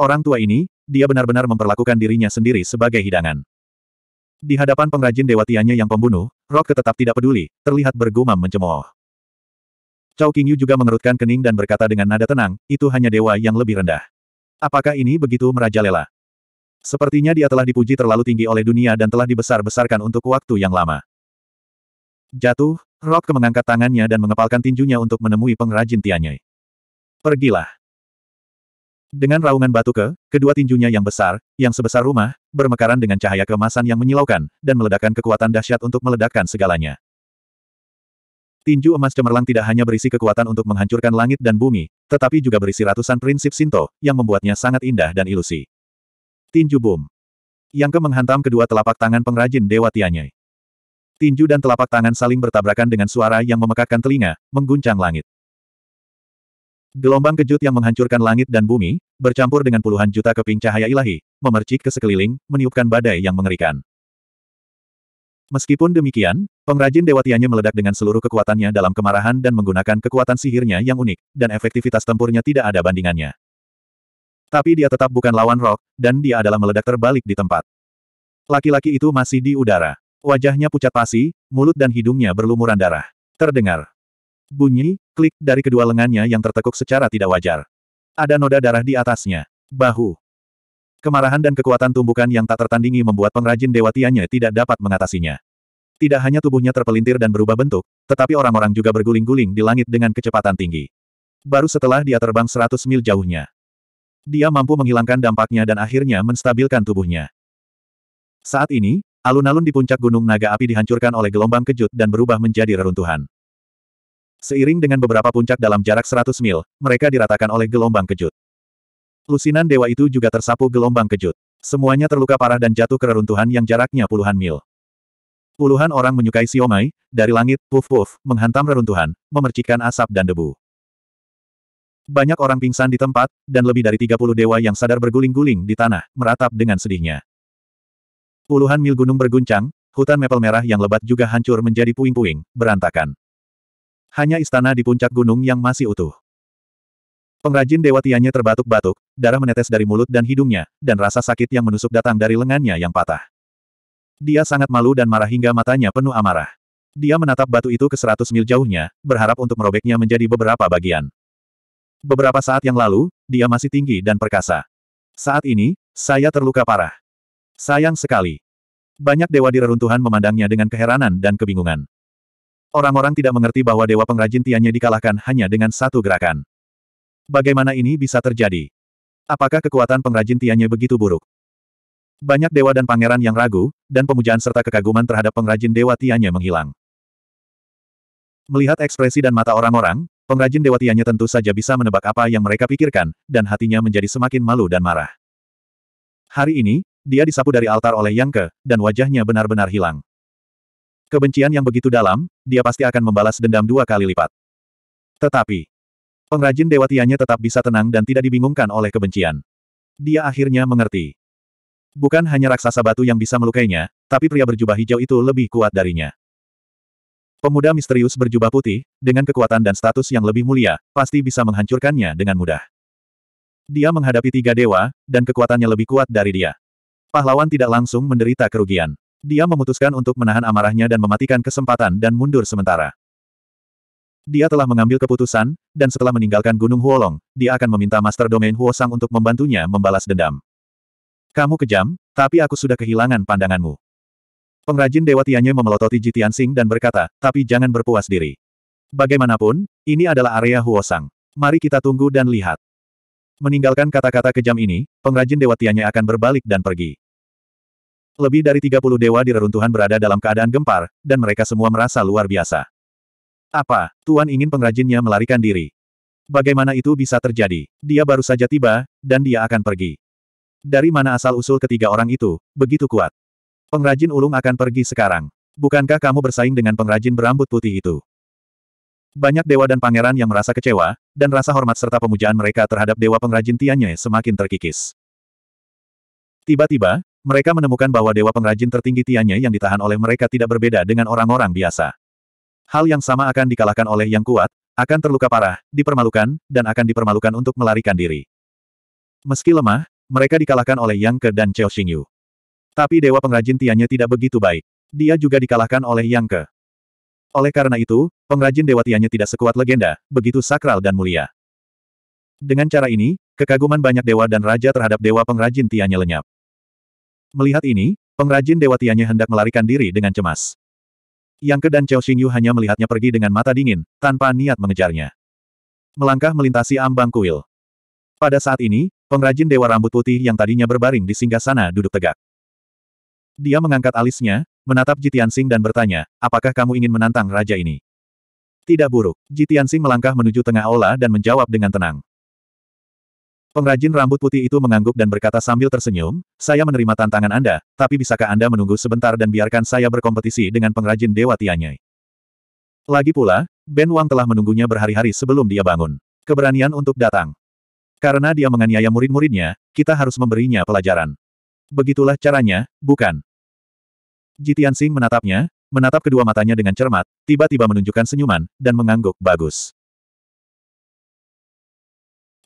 Orang tua ini, dia benar-benar memperlakukan dirinya sendiri sebagai hidangan. Di hadapan pengrajin dewatiannya yang pembunuh, Rock tetap tidak peduli, terlihat bergumam mencemooh. Cao Qingyu juga mengerutkan kening dan berkata dengan nada tenang, itu hanya dewa yang lebih rendah. Apakah ini begitu merajalela? Sepertinya dia telah dipuji terlalu tinggi oleh dunia dan telah dibesar-besarkan untuk waktu yang lama. Jatuh, Rock mengangkat tangannya dan mengepalkan tinjunya untuk menemui pengrajin Tianyai. Pergilah. Dengan raungan batu ke, kedua tinjunya yang besar, yang sebesar rumah, bermekaran dengan cahaya kemasan yang menyilaukan, dan meledakkan kekuatan dahsyat untuk meledakkan segalanya. Tinju emas cemerlang tidak hanya berisi kekuatan untuk menghancurkan langit dan bumi, tetapi juga berisi ratusan prinsip Sinto, yang membuatnya sangat indah dan ilusi. Tinju Boom. Yang ke menghantam kedua telapak tangan pengrajin Dewa Tianyai. Tinju dan telapak tangan saling bertabrakan dengan suara yang memekakkan telinga, mengguncang langit. Gelombang kejut yang menghancurkan langit dan bumi, bercampur dengan puluhan juta keping cahaya ilahi, memercik ke sekeliling, meniupkan badai yang mengerikan. Meskipun demikian, pengrajin Dewa meledak dengan seluruh kekuatannya dalam kemarahan dan menggunakan kekuatan sihirnya yang unik, dan efektivitas tempurnya tidak ada bandingannya. Tapi dia tetap bukan lawan Rock, dan dia adalah meledak terbalik di tempat. Laki-laki itu masih di udara. Wajahnya pucat pasi, mulut dan hidungnya berlumuran darah. Terdengar, Bunyi, klik, dari kedua lengannya yang tertekuk secara tidak wajar. Ada noda darah di atasnya. Bahu. Kemarahan dan kekuatan tumbukan yang tak tertandingi membuat pengrajin Dewa Tiannya tidak dapat mengatasinya. Tidak hanya tubuhnya terpelintir dan berubah bentuk, tetapi orang-orang juga berguling-guling di langit dengan kecepatan tinggi. Baru setelah dia terbang 100 mil jauhnya. Dia mampu menghilangkan dampaknya dan akhirnya menstabilkan tubuhnya. Saat ini, alun-alun di puncak Gunung Naga Api dihancurkan oleh gelombang kejut dan berubah menjadi reruntuhan. Seiring dengan beberapa puncak dalam jarak 100 mil, mereka diratakan oleh gelombang kejut. Lusinan dewa itu juga tersapu gelombang kejut. Semuanya terluka parah dan jatuh ke reruntuhan yang jaraknya puluhan mil. Puluhan orang menyukai siomai dari langit, puf-puf, menghantam reruntuhan, memercikkan asap dan debu. Banyak orang pingsan di tempat, dan lebih dari 30 dewa yang sadar berguling-guling di tanah, meratap dengan sedihnya. Puluhan mil gunung berguncang, hutan mepel merah yang lebat juga hancur menjadi puing-puing, berantakan. Hanya istana di puncak gunung yang masih utuh. Pengrajin Dewa Tianya terbatuk-batuk, darah menetes dari mulut dan hidungnya, dan rasa sakit yang menusuk datang dari lengannya yang patah. Dia sangat malu dan marah hingga matanya penuh amarah. Dia menatap batu itu ke seratus mil jauhnya, berharap untuk merobeknya menjadi beberapa bagian. Beberapa saat yang lalu, dia masih tinggi dan perkasa. Saat ini, saya terluka parah. Sayang sekali. Banyak dewa di reruntuhan memandangnya dengan keheranan dan kebingungan. Orang-orang tidak mengerti bahwa dewa pengrajin Tiannya dikalahkan hanya dengan satu gerakan. Bagaimana ini bisa terjadi? Apakah kekuatan pengrajin Tiannya begitu buruk? Banyak dewa dan pangeran yang ragu, dan pemujaan serta kekaguman terhadap pengrajin dewa Tiannya menghilang. Melihat ekspresi dan mata orang-orang, pengrajin dewa Tiannya tentu saja bisa menebak apa yang mereka pikirkan, dan hatinya menjadi semakin malu dan marah. Hari ini, dia disapu dari altar oleh Yang Ke, dan wajahnya benar-benar hilang. Kebencian yang begitu dalam, dia pasti akan membalas dendam dua kali lipat. Tetapi, pengrajin dewa tianya tetap bisa tenang dan tidak dibingungkan oleh kebencian. Dia akhirnya mengerti. Bukan hanya raksasa batu yang bisa melukainya, tapi pria berjubah hijau itu lebih kuat darinya. Pemuda misterius berjubah putih, dengan kekuatan dan status yang lebih mulia, pasti bisa menghancurkannya dengan mudah. Dia menghadapi tiga dewa, dan kekuatannya lebih kuat dari dia. Pahlawan tidak langsung menderita kerugian. Dia memutuskan untuk menahan amarahnya dan mematikan kesempatan dan mundur sementara. Dia telah mengambil keputusan, dan setelah meninggalkan Gunung Huolong, dia akan meminta Master Domain Huosang untuk membantunya membalas dendam. Kamu kejam, tapi aku sudah kehilangan pandanganmu. Pengrajin Dewa Tianye memelototi Jitian Sing dan berkata, tapi jangan berpuas diri. Bagaimanapun, ini adalah area Huosang. Mari kita tunggu dan lihat. Meninggalkan kata-kata kejam ini, pengrajin Dewa Tianye akan berbalik dan pergi. Lebih dari 30 dewa di reruntuhan berada dalam keadaan gempar, dan mereka semua merasa luar biasa. Apa, Tuan ingin pengrajinnya melarikan diri? Bagaimana itu bisa terjadi? Dia baru saja tiba, dan dia akan pergi. Dari mana asal-usul ketiga orang itu, begitu kuat? Pengrajin ulung akan pergi sekarang. Bukankah kamu bersaing dengan pengrajin berambut putih itu? Banyak dewa dan pangeran yang merasa kecewa, dan rasa hormat serta pemujaan mereka terhadap dewa pengrajin Tianye semakin terkikis. Tiba-tiba, mereka menemukan bahwa dewa pengrajin tertinggi Tianya yang ditahan oleh mereka tidak berbeda dengan orang-orang biasa. Hal yang sama akan dikalahkan oleh yang kuat, akan terluka parah, dipermalukan, dan akan dipermalukan untuk melarikan diri. Meski lemah, mereka dikalahkan oleh Yang Ke dan Cheo Xingyu. Tapi dewa pengrajin Tianya tidak begitu baik. Dia juga dikalahkan oleh Yang Ke. Oleh karena itu, pengrajin dewa Tianya tidak sekuat legenda, begitu sakral dan mulia. Dengan cara ini, kekaguman banyak dewa dan raja terhadap dewa pengrajin Tianya lenyap. Melihat ini, pengrajin Dewa hendak melarikan diri dengan cemas. Yang ke dan Chao Xingyu hanya melihatnya pergi dengan mata dingin, tanpa niat mengejarnya. Melangkah melintasi ambang kuil. Pada saat ini, pengrajin Dewa Rambut Putih yang tadinya berbaring di singgah sana duduk tegak. Dia mengangkat alisnya, menatap Jitiansing dan bertanya, apakah kamu ingin menantang raja ini? Tidak buruk, Jitiansing melangkah menuju tengah aula dan menjawab dengan tenang. Pengrajin rambut putih itu mengangguk dan berkata sambil tersenyum, saya menerima tantangan Anda, tapi bisakah Anda menunggu sebentar dan biarkan saya berkompetisi dengan pengrajin Dewa Tianyai? Lagi pula, Ben Wang telah menunggunya berhari-hari sebelum dia bangun. Keberanian untuk datang. Karena dia menganiaya murid-muridnya, kita harus memberinya pelajaran. Begitulah caranya, bukan? Jitian Singh menatapnya, menatap kedua matanya dengan cermat, tiba-tiba menunjukkan senyuman, dan mengangguk bagus.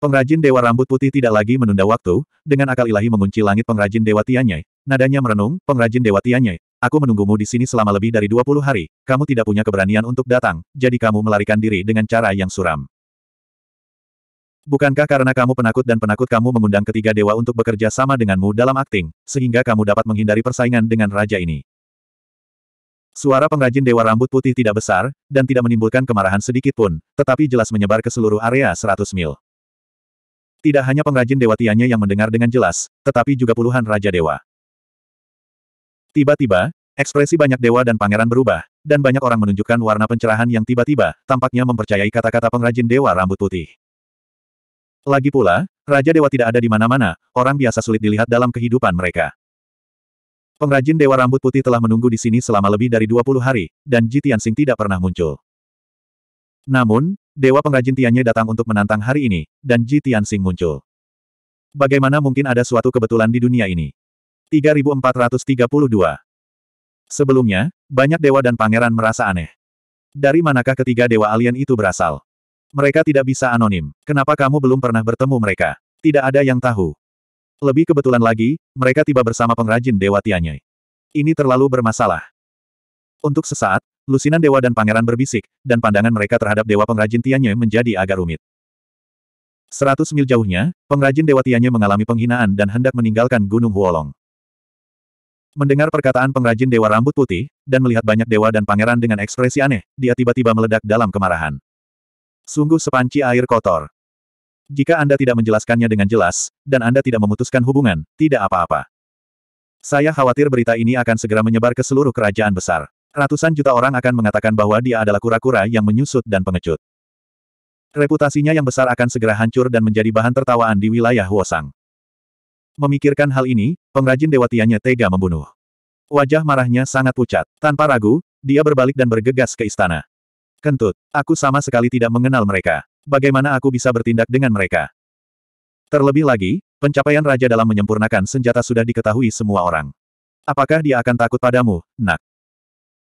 Pengrajin Dewa Rambut Putih tidak lagi menunda waktu, dengan akal ilahi mengunci langit pengrajin Dewa Tianyai. Nadanya merenung, pengrajin Dewa Tianyai, aku menunggumu di sini selama lebih dari 20 hari, kamu tidak punya keberanian untuk datang, jadi kamu melarikan diri dengan cara yang suram. Bukankah karena kamu penakut dan penakut kamu mengundang ketiga dewa untuk bekerja sama denganmu dalam akting, sehingga kamu dapat menghindari persaingan dengan raja ini? Suara pengrajin dewa rambut putih tidak besar, dan tidak menimbulkan kemarahan sedikit pun, tetapi jelas menyebar ke seluruh area 100 mil. Tidak hanya pengrajin dewa Tianya yang mendengar dengan jelas, tetapi juga puluhan raja dewa. Tiba-tiba, ekspresi banyak dewa dan pangeran berubah, dan banyak orang menunjukkan warna pencerahan yang tiba-tiba, tampaknya mempercayai kata-kata pengrajin dewa rambut putih. Lagi pula, raja dewa tidak ada di mana-mana, orang biasa sulit dilihat dalam kehidupan mereka. Pengrajin dewa rambut putih telah menunggu di sini selama lebih dari 20 hari, dan Jitian Singh tidak pernah muncul. Namun, Dewa pengrajin Tianye datang untuk menantang hari ini, dan Ji Tianxing muncul. Bagaimana mungkin ada suatu kebetulan di dunia ini? 3432 Sebelumnya, banyak dewa dan pangeran merasa aneh. Dari manakah ketiga dewa alien itu berasal? Mereka tidak bisa anonim. Kenapa kamu belum pernah bertemu mereka? Tidak ada yang tahu. Lebih kebetulan lagi, mereka tiba bersama pengrajin Dewa Tianyai. Ini terlalu bermasalah. Untuk sesaat, Lusinan dewa dan pangeran berbisik, dan pandangan mereka terhadap dewa pengrajin Tianye menjadi agak rumit. Seratus mil jauhnya, pengrajin dewa Tianye mengalami penghinaan dan hendak meninggalkan Gunung Huolong. Mendengar perkataan pengrajin dewa rambut putih, dan melihat banyak dewa dan pangeran dengan ekspresi aneh, dia tiba-tiba meledak dalam kemarahan. Sungguh sepanci air kotor. Jika Anda tidak menjelaskannya dengan jelas, dan Anda tidak memutuskan hubungan, tidak apa-apa. Saya khawatir berita ini akan segera menyebar ke seluruh kerajaan besar. Ratusan juta orang akan mengatakan bahwa dia adalah kura-kura yang menyusut dan pengecut. Reputasinya yang besar akan segera hancur dan menjadi bahan tertawaan di wilayah Huosang. Memikirkan hal ini, pengrajin dewa Tianya tega membunuh. Wajah marahnya sangat pucat. Tanpa ragu, dia berbalik dan bergegas ke istana. Kentut, aku sama sekali tidak mengenal mereka. Bagaimana aku bisa bertindak dengan mereka? Terlebih lagi, pencapaian raja dalam menyempurnakan senjata sudah diketahui semua orang. Apakah dia akan takut padamu, nak?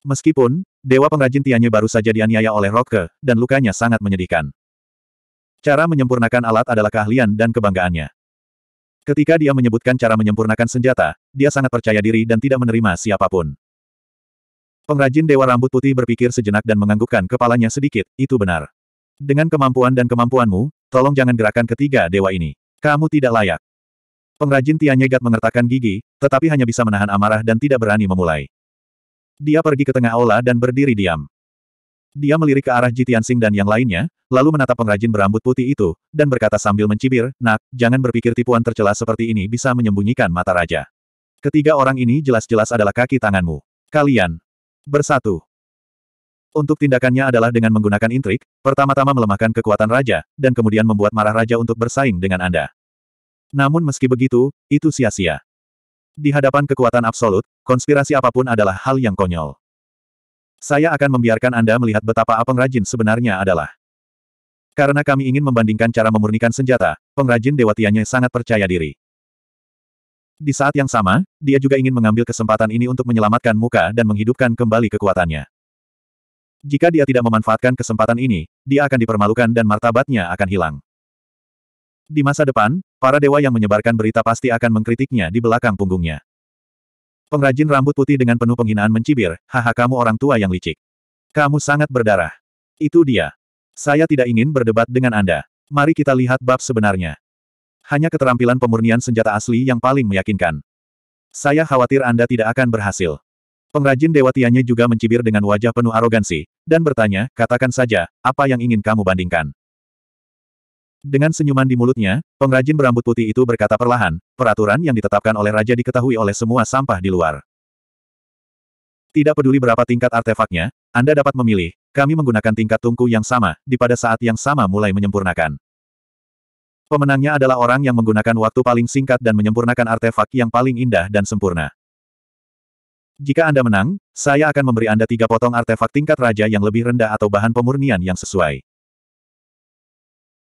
Meskipun, Dewa Pengrajin Tianye baru saja dianiaya oleh Roke, dan lukanya sangat menyedihkan. Cara menyempurnakan alat adalah keahlian dan kebanggaannya. Ketika dia menyebutkan cara menyempurnakan senjata, dia sangat percaya diri dan tidak menerima siapapun. Pengrajin Dewa Rambut Putih berpikir sejenak dan menganggukkan kepalanya sedikit, itu benar. Dengan kemampuan dan kemampuanmu, tolong jangan gerakan ketiga dewa ini. Kamu tidak layak. Pengrajin Tianyegat mengertakkan gigi, tetapi hanya bisa menahan amarah dan tidak berani memulai. Dia pergi ke tengah aula dan berdiri diam. Dia melirik ke arah Jitian Sing dan yang lainnya, lalu menatap pengrajin berambut putih itu, dan berkata sambil mencibir, Nak, jangan berpikir tipuan tercela seperti ini bisa menyembunyikan mata raja. Ketiga orang ini jelas-jelas adalah kaki tanganmu. Kalian bersatu. Untuk tindakannya adalah dengan menggunakan intrik, pertama-tama melemahkan kekuatan raja, dan kemudian membuat marah raja untuk bersaing dengan Anda. Namun meski begitu, itu sia-sia. Di hadapan kekuatan absolut, konspirasi apapun adalah hal yang konyol. Saya akan membiarkan Anda melihat betapa pengrajin sebenarnya adalah. Karena kami ingin membandingkan cara memurnikan senjata, pengrajin dewatianya sangat percaya diri. Di saat yang sama, dia juga ingin mengambil kesempatan ini untuk menyelamatkan muka dan menghidupkan kembali kekuatannya. Jika dia tidak memanfaatkan kesempatan ini, dia akan dipermalukan dan martabatnya akan hilang. Di masa depan, Para dewa yang menyebarkan berita pasti akan mengkritiknya di belakang punggungnya. Pengrajin rambut putih dengan penuh penghinaan mencibir, haha kamu orang tua yang licik. Kamu sangat berdarah. Itu dia. Saya tidak ingin berdebat dengan Anda. Mari kita lihat bab sebenarnya. Hanya keterampilan pemurnian senjata asli yang paling meyakinkan. Saya khawatir Anda tidak akan berhasil. Pengrajin dewa Tianya juga mencibir dengan wajah penuh arogansi, dan bertanya, katakan saja, apa yang ingin kamu bandingkan? Dengan senyuman di mulutnya, pengrajin berambut putih itu berkata perlahan, peraturan yang ditetapkan oleh raja diketahui oleh semua sampah di luar. Tidak peduli berapa tingkat artefaknya, Anda dapat memilih, kami menggunakan tingkat tungku yang sama, di pada saat yang sama mulai menyempurnakan. Pemenangnya adalah orang yang menggunakan waktu paling singkat dan menyempurnakan artefak yang paling indah dan sempurna. Jika Anda menang, saya akan memberi Anda tiga potong artefak tingkat raja yang lebih rendah atau bahan pemurnian yang sesuai.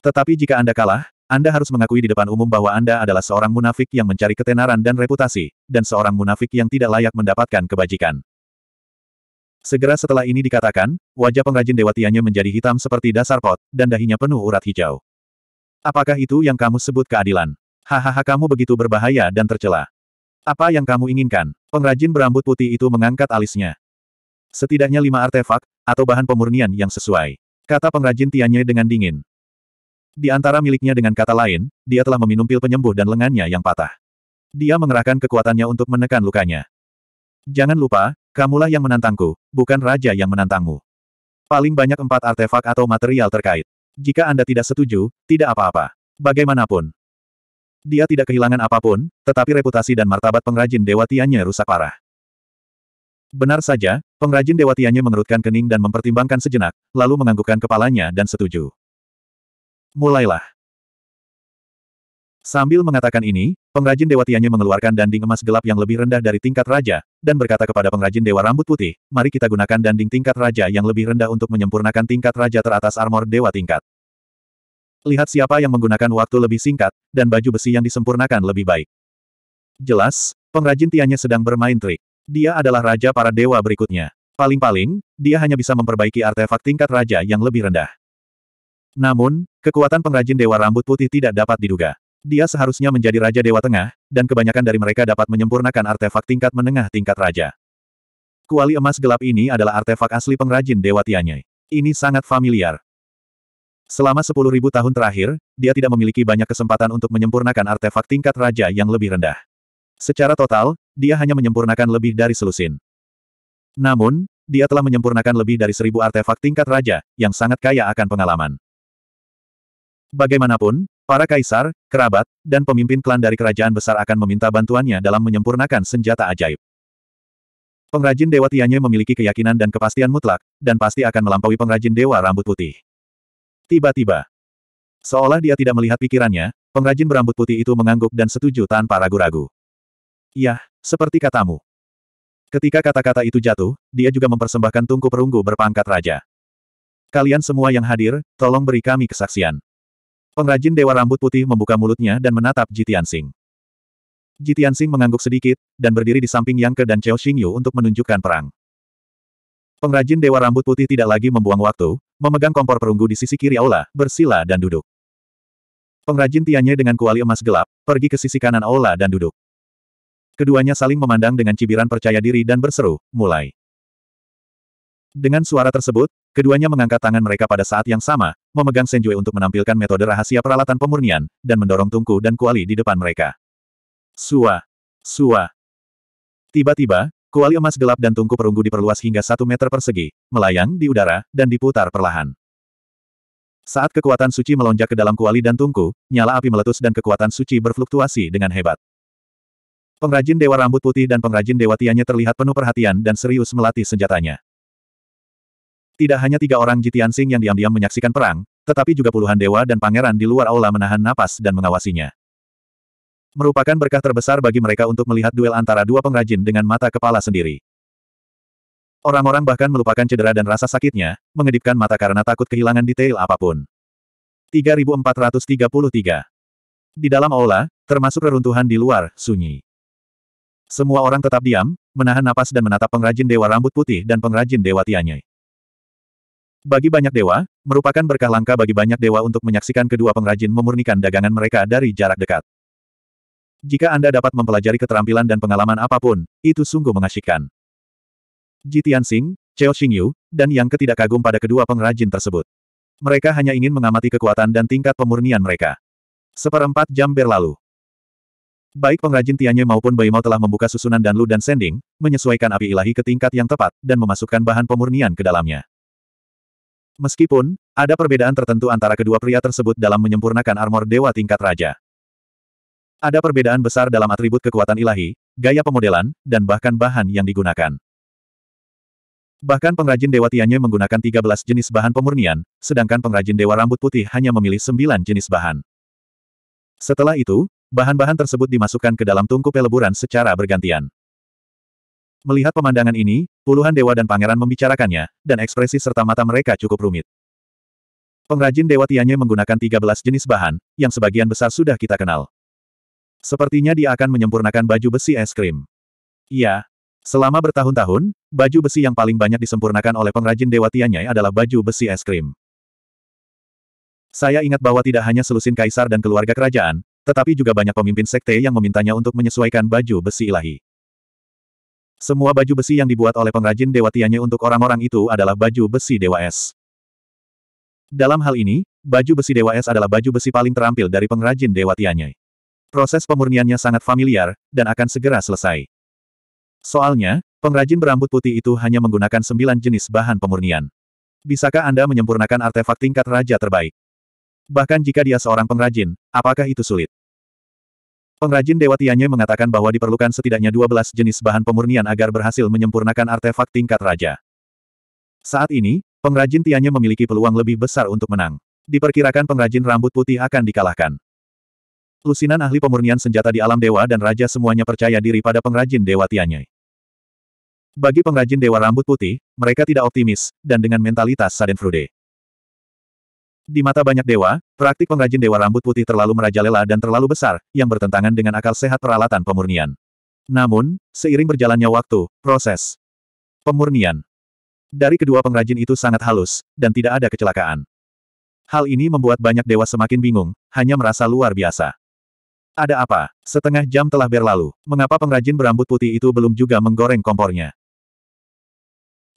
Tetapi jika Anda kalah, Anda harus mengakui di depan umum bahwa Anda adalah seorang munafik yang mencari ketenaran dan reputasi, dan seorang munafik yang tidak layak mendapatkan kebajikan. Segera setelah ini dikatakan, wajah pengrajin dewa tianya menjadi hitam seperti dasar pot, dan dahinya penuh urat hijau. Apakah itu yang kamu sebut keadilan? Hahaha kamu begitu berbahaya dan tercela. Apa yang kamu inginkan? Pengrajin berambut putih itu mengangkat alisnya. Setidaknya lima artefak, atau bahan pemurnian yang sesuai. Kata pengrajin Tianye dengan dingin. Di antara miliknya dengan kata lain, dia telah meminum pil penyembuh dan lengannya yang patah. Dia mengerahkan kekuatannya untuk menekan lukanya. Jangan lupa, kamulah yang menantangku, bukan raja yang menantangmu. Paling banyak empat artefak atau material terkait. Jika Anda tidak setuju, tidak apa-apa. Bagaimanapun. Dia tidak kehilangan apapun, tetapi reputasi dan martabat pengrajin Dewa rusak parah. Benar saja, pengrajin Dewa mengerutkan kening dan mempertimbangkan sejenak, lalu menganggukkan kepalanya dan setuju. Mulailah. Sambil mengatakan ini, pengrajin Dewa Tianyu mengeluarkan danding emas gelap yang lebih rendah dari tingkat raja, dan berkata kepada pengrajin Dewa Rambut Putih, mari kita gunakan danding tingkat raja yang lebih rendah untuk menyempurnakan tingkat raja teratas armor Dewa tingkat. Lihat siapa yang menggunakan waktu lebih singkat, dan baju besi yang disempurnakan lebih baik. Jelas, pengrajin Tianyu sedang bermain trik. Dia adalah raja para dewa berikutnya. Paling-paling, dia hanya bisa memperbaiki artefak tingkat raja yang lebih rendah. Namun, kekuatan pengrajin Dewa Rambut Putih tidak dapat diduga. Dia seharusnya menjadi Raja Dewa Tengah, dan kebanyakan dari mereka dapat menyempurnakan artefak tingkat menengah tingkat Raja. Kuali emas gelap ini adalah artefak asli pengrajin Dewa Tianyai. Ini sangat familiar. Selama 10.000 tahun terakhir, dia tidak memiliki banyak kesempatan untuk menyempurnakan artefak tingkat raja yang lebih rendah. Secara total, dia hanya menyempurnakan lebih dari selusin. Namun, dia telah menyempurnakan lebih dari seribu artefak tingkat raja, yang sangat kaya akan pengalaman. Bagaimanapun, para kaisar, kerabat, dan pemimpin klan dari kerajaan besar akan meminta bantuannya dalam menyempurnakan senjata ajaib. Pengrajin Dewa Tianye memiliki keyakinan dan kepastian mutlak, dan pasti akan melampaui pengrajin Dewa Rambut Putih. Tiba-tiba, seolah dia tidak melihat pikirannya, pengrajin berambut putih itu mengangguk dan setuju tanpa ragu-ragu. Yah, seperti katamu. Ketika kata-kata itu jatuh, dia juga mempersembahkan tungku perunggu berpangkat raja. Kalian semua yang hadir, tolong beri kami kesaksian. Pengrajin Dewa Rambut Putih membuka mulutnya dan menatap Jitian Sing. Jitian Sing mengangguk sedikit, dan berdiri di samping Yang Ke dan Cheo Xingyu untuk menunjukkan perang. Pengrajin Dewa Rambut Putih tidak lagi membuang waktu, memegang kompor perunggu di sisi kiri aula, bersila dan duduk. Pengrajin Tianye dengan kuali emas gelap, pergi ke sisi kanan aula dan duduk. Keduanya saling memandang dengan cibiran percaya diri dan berseru, mulai. Dengan suara tersebut, keduanya mengangkat tangan mereka pada saat yang sama, memegang Senjue untuk menampilkan metode rahasia peralatan pemurnian, dan mendorong Tungku dan Kuali di depan mereka. Sua! Sua! Tiba-tiba, kuali emas gelap dan tungku perunggu diperluas hingga satu meter persegi, melayang di udara, dan diputar perlahan. Saat kekuatan suci melonjak ke dalam kuali dan tungku, nyala api meletus dan kekuatan suci berfluktuasi dengan hebat. Pengrajin Dewa Rambut Putih dan pengrajin Dewa Tianya terlihat penuh perhatian dan serius melatih senjatanya. Tidak hanya tiga orang Jitian Sing yang diam-diam menyaksikan perang, tetapi juga puluhan dewa dan pangeran di luar aula menahan napas dan mengawasinya. Merupakan berkah terbesar bagi mereka untuk melihat duel antara dua pengrajin dengan mata kepala sendiri. Orang-orang bahkan melupakan cedera dan rasa sakitnya, mengedipkan mata karena takut kehilangan detail apapun. 3433 Di dalam aula, termasuk reruntuhan di luar, sunyi. Semua orang tetap diam, menahan napas dan menatap pengrajin dewa rambut putih dan pengrajin dewa tianyai. Bagi banyak dewa, merupakan berkah langka bagi banyak dewa untuk menyaksikan kedua pengrajin memurnikan dagangan mereka dari jarak dekat. Jika Anda dapat mempelajari keterampilan dan pengalaman apapun, itu sungguh mengasyikkan. Ji Singh, Cheo Xingyu, dan yang ketidak kagum pada kedua pengrajin tersebut. Mereka hanya ingin mengamati kekuatan dan tingkat pemurnian mereka. Seperempat jam berlalu. Baik pengrajin Tianye maupun Baimao telah membuka susunan Danlu dan Sending, menyesuaikan api ilahi ke tingkat yang tepat, dan memasukkan bahan pemurnian ke dalamnya. Meskipun, ada perbedaan tertentu antara kedua pria tersebut dalam menyempurnakan armor dewa tingkat raja. Ada perbedaan besar dalam atribut kekuatan ilahi, gaya pemodelan, dan bahkan bahan yang digunakan. Bahkan pengrajin dewa Tianye menggunakan 13 jenis bahan pemurnian, sedangkan pengrajin dewa rambut putih hanya memilih 9 jenis bahan. Setelah itu, bahan-bahan tersebut dimasukkan ke dalam tungku peleburan secara bergantian. Melihat pemandangan ini, puluhan dewa dan pangeran membicarakannya, dan ekspresi serta mata mereka cukup rumit. Pengrajin Dewa Tianye menggunakan 13 jenis bahan, yang sebagian besar sudah kita kenal. Sepertinya dia akan menyempurnakan baju besi es krim. Iya. Selama bertahun-tahun, baju besi yang paling banyak disempurnakan oleh pengrajin Dewa Tianye adalah baju besi es krim. Saya ingat bahwa tidak hanya selusin kaisar dan keluarga kerajaan, tetapi juga banyak pemimpin sekte yang memintanya untuk menyesuaikan baju besi ilahi. Semua baju besi yang dibuat oleh pengrajin dewa Tianye untuk orang-orang itu adalah baju besi dewa es. Dalam hal ini, baju besi dewa es adalah baju besi paling terampil dari pengrajin dewa Tianye. Proses pemurniannya sangat familiar, dan akan segera selesai. Soalnya, pengrajin berambut putih itu hanya menggunakan sembilan jenis bahan pemurnian. Bisakah Anda menyempurnakan artefak tingkat raja terbaik? Bahkan jika dia seorang pengrajin, apakah itu sulit? Pengrajin Dewa Tianye mengatakan bahwa diperlukan setidaknya 12 jenis bahan pemurnian agar berhasil menyempurnakan artefak tingkat raja. Saat ini, pengrajin Tianye memiliki peluang lebih besar untuk menang. Diperkirakan pengrajin rambut putih akan dikalahkan. Lusinan ahli pemurnian senjata di alam dewa dan raja semuanya percaya diri pada pengrajin Dewa Tianye. Bagi pengrajin Dewa Rambut Putih, mereka tidak optimis, dan dengan mentalitas Sadenfrude. Di mata banyak dewa, praktik pengrajin dewa rambut putih terlalu merajalela dan terlalu besar, yang bertentangan dengan akal sehat peralatan pemurnian. Namun, seiring berjalannya waktu, proses pemurnian dari kedua pengrajin itu sangat halus, dan tidak ada kecelakaan. Hal ini membuat banyak dewa semakin bingung, hanya merasa luar biasa. Ada apa? Setengah jam telah berlalu, mengapa pengrajin berambut putih itu belum juga menggoreng kompornya?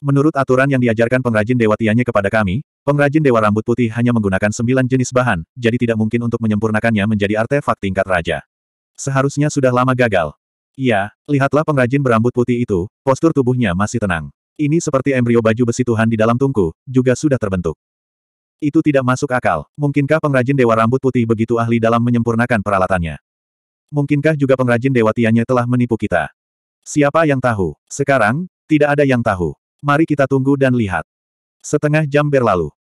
Menurut aturan yang diajarkan pengrajin dewa Tianye kepada kami, Pengrajin Dewa Rambut Putih hanya menggunakan sembilan jenis bahan, jadi tidak mungkin untuk menyempurnakannya menjadi artefak tingkat raja. Seharusnya sudah lama gagal. Iya, lihatlah pengrajin berambut putih itu, postur tubuhnya masih tenang. Ini seperti embrio baju besi Tuhan di dalam tungku, juga sudah terbentuk. Itu tidak masuk akal. Mungkinkah pengrajin Dewa Rambut Putih begitu ahli dalam menyempurnakan peralatannya? Mungkinkah juga pengrajin Dewa Tianya telah menipu kita? Siapa yang tahu? Sekarang, tidak ada yang tahu. Mari kita tunggu dan lihat. Setengah jam berlalu.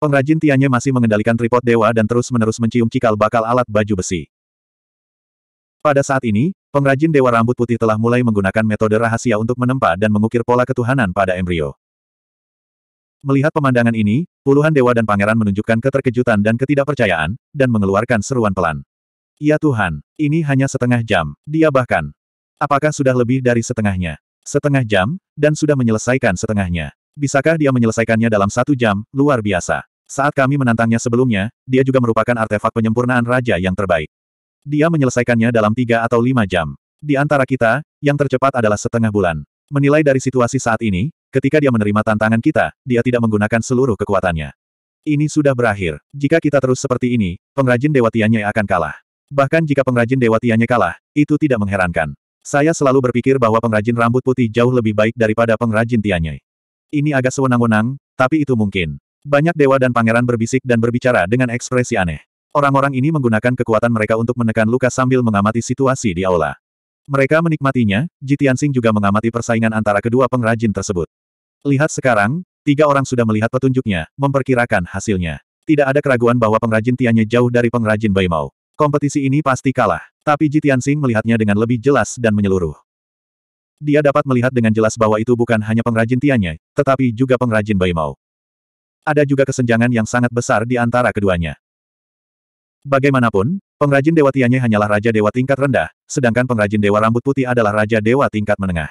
Pengrajin Tianye masih mengendalikan tripod dewa dan terus-menerus mencium cikal bakal alat baju besi. Pada saat ini, pengrajin dewa rambut putih telah mulai menggunakan metode rahasia untuk menempa dan mengukir pola ketuhanan pada embrio. Melihat pemandangan ini, puluhan dewa dan pangeran menunjukkan keterkejutan dan ketidakpercayaan, dan mengeluarkan seruan pelan. Ya Tuhan, ini hanya setengah jam, dia bahkan. Apakah sudah lebih dari setengahnya? Setengah jam, dan sudah menyelesaikan setengahnya. Bisakah dia menyelesaikannya dalam satu jam, luar biasa. Saat kami menantangnya sebelumnya, dia juga merupakan artefak penyempurnaan raja yang terbaik. Dia menyelesaikannya dalam tiga atau lima jam. Di antara kita, yang tercepat adalah setengah bulan. Menilai dari situasi saat ini, ketika dia menerima tantangan kita, dia tidak menggunakan seluruh kekuatannya. Ini sudah berakhir. Jika kita terus seperti ini, pengrajin Dewa Tianye akan kalah. Bahkan jika pengrajin Dewa Tianye kalah, itu tidak mengherankan. Saya selalu berpikir bahwa pengrajin rambut putih jauh lebih baik daripada pengrajin Tianye. Ini agak sewenang-wenang, tapi itu mungkin. Banyak dewa dan pangeran berbisik dan berbicara dengan ekspresi aneh. Orang-orang ini menggunakan kekuatan mereka untuk menekan luka sambil mengamati situasi di aula. Mereka menikmatinya, Jitiansing juga mengamati persaingan antara kedua pengrajin tersebut. Lihat sekarang, tiga orang sudah melihat petunjuknya, memperkirakan hasilnya. Tidak ada keraguan bahwa pengrajin Tiannya jauh dari pengrajin Baimau. Kompetisi ini pasti kalah, tapi Jitiansing melihatnya dengan lebih jelas dan menyeluruh. Dia dapat melihat dengan jelas bahwa itu bukan hanya pengrajin Tiannya, tetapi juga pengrajin Bai Mao. Ada juga kesenjangan yang sangat besar di antara keduanya. Bagaimanapun, pengrajin Dewa Tiannya hanyalah Raja Dewa tingkat rendah, sedangkan pengrajin Dewa Rambut Putih adalah Raja Dewa tingkat menengah.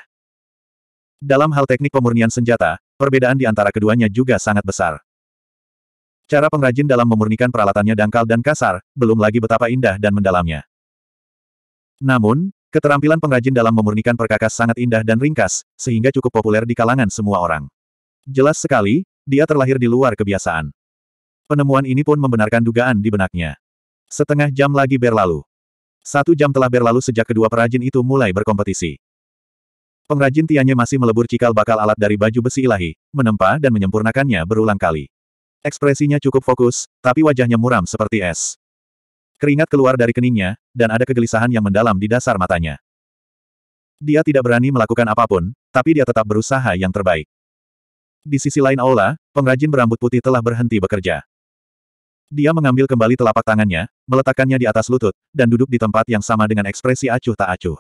Dalam hal teknik pemurnian senjata, perbedaan di antara keduanya juga sangat besar. Cara pengrajin dalam memurnikan peralatannya dangkal dan kasar, belum lagi betapa indah dan mendalamnya. Namun, Keterampilan pengrajin dalam memurnikan perkakas sangat indah dan ringkas, sehingga cukup populer di kalangan semua orang. Jelas sekali, dia terlahir di luar kebiasaan. Penemuan ini pun membenarkan dugaan di benaknya. Setengah jam lagi berlalu. Satu jam telah berlalu sejak kedua perajin itu mulai berkompetisi. Pengrajin Tianye masih melebur cikal bakal alat dari baju besi ilahi, menempa dan menyempurnakannya berulang kali. Ekspresinya cukup fokus, tapi wajahnya muram seperti es. Keringat keluar dari keningnya, dan ada kegelisahan yang mendalam di dasar matanya. Dia tidak berani melakukan apapun, tapi dia tetap berusaha yang terbaik. Di sisi lain aula, pengrajin berambut putih telah berhenti bekerja. Dia mengambil kembali telapak tangannya, meletakkannya di atas lutut, dan duduk di tempat yang sama dengan ekspresi acuh tak acuh.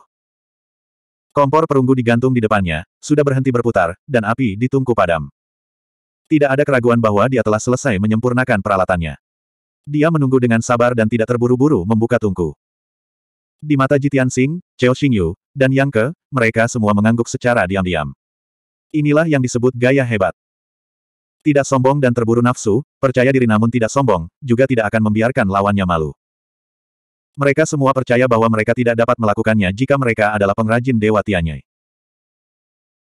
Kompor perunggu digantung di depannya, sudah berhenti berputar, dan api di tungku padam. Tidak ada keraguan bahwa dia telah selesai menyempurnakan peralatannya. Dia menunggu dengan sabar dan tidak terburu-buru membuka tungku. Di mata Jitian Sing, Cheo Xingyu, dan Yang Ke, mereka semua mengangguk secara diam-diam. Inilah yang disebut gaya hebat. Tidak sombong dan terburu nafsu, percaya diri namun tidak sombong, juga tidak akan membiarkan lawannya malu. Mereka semua percaya bahwa mereka tidak dapat melakukannya jika mereka adalah pengrajin Dewa Tianyai.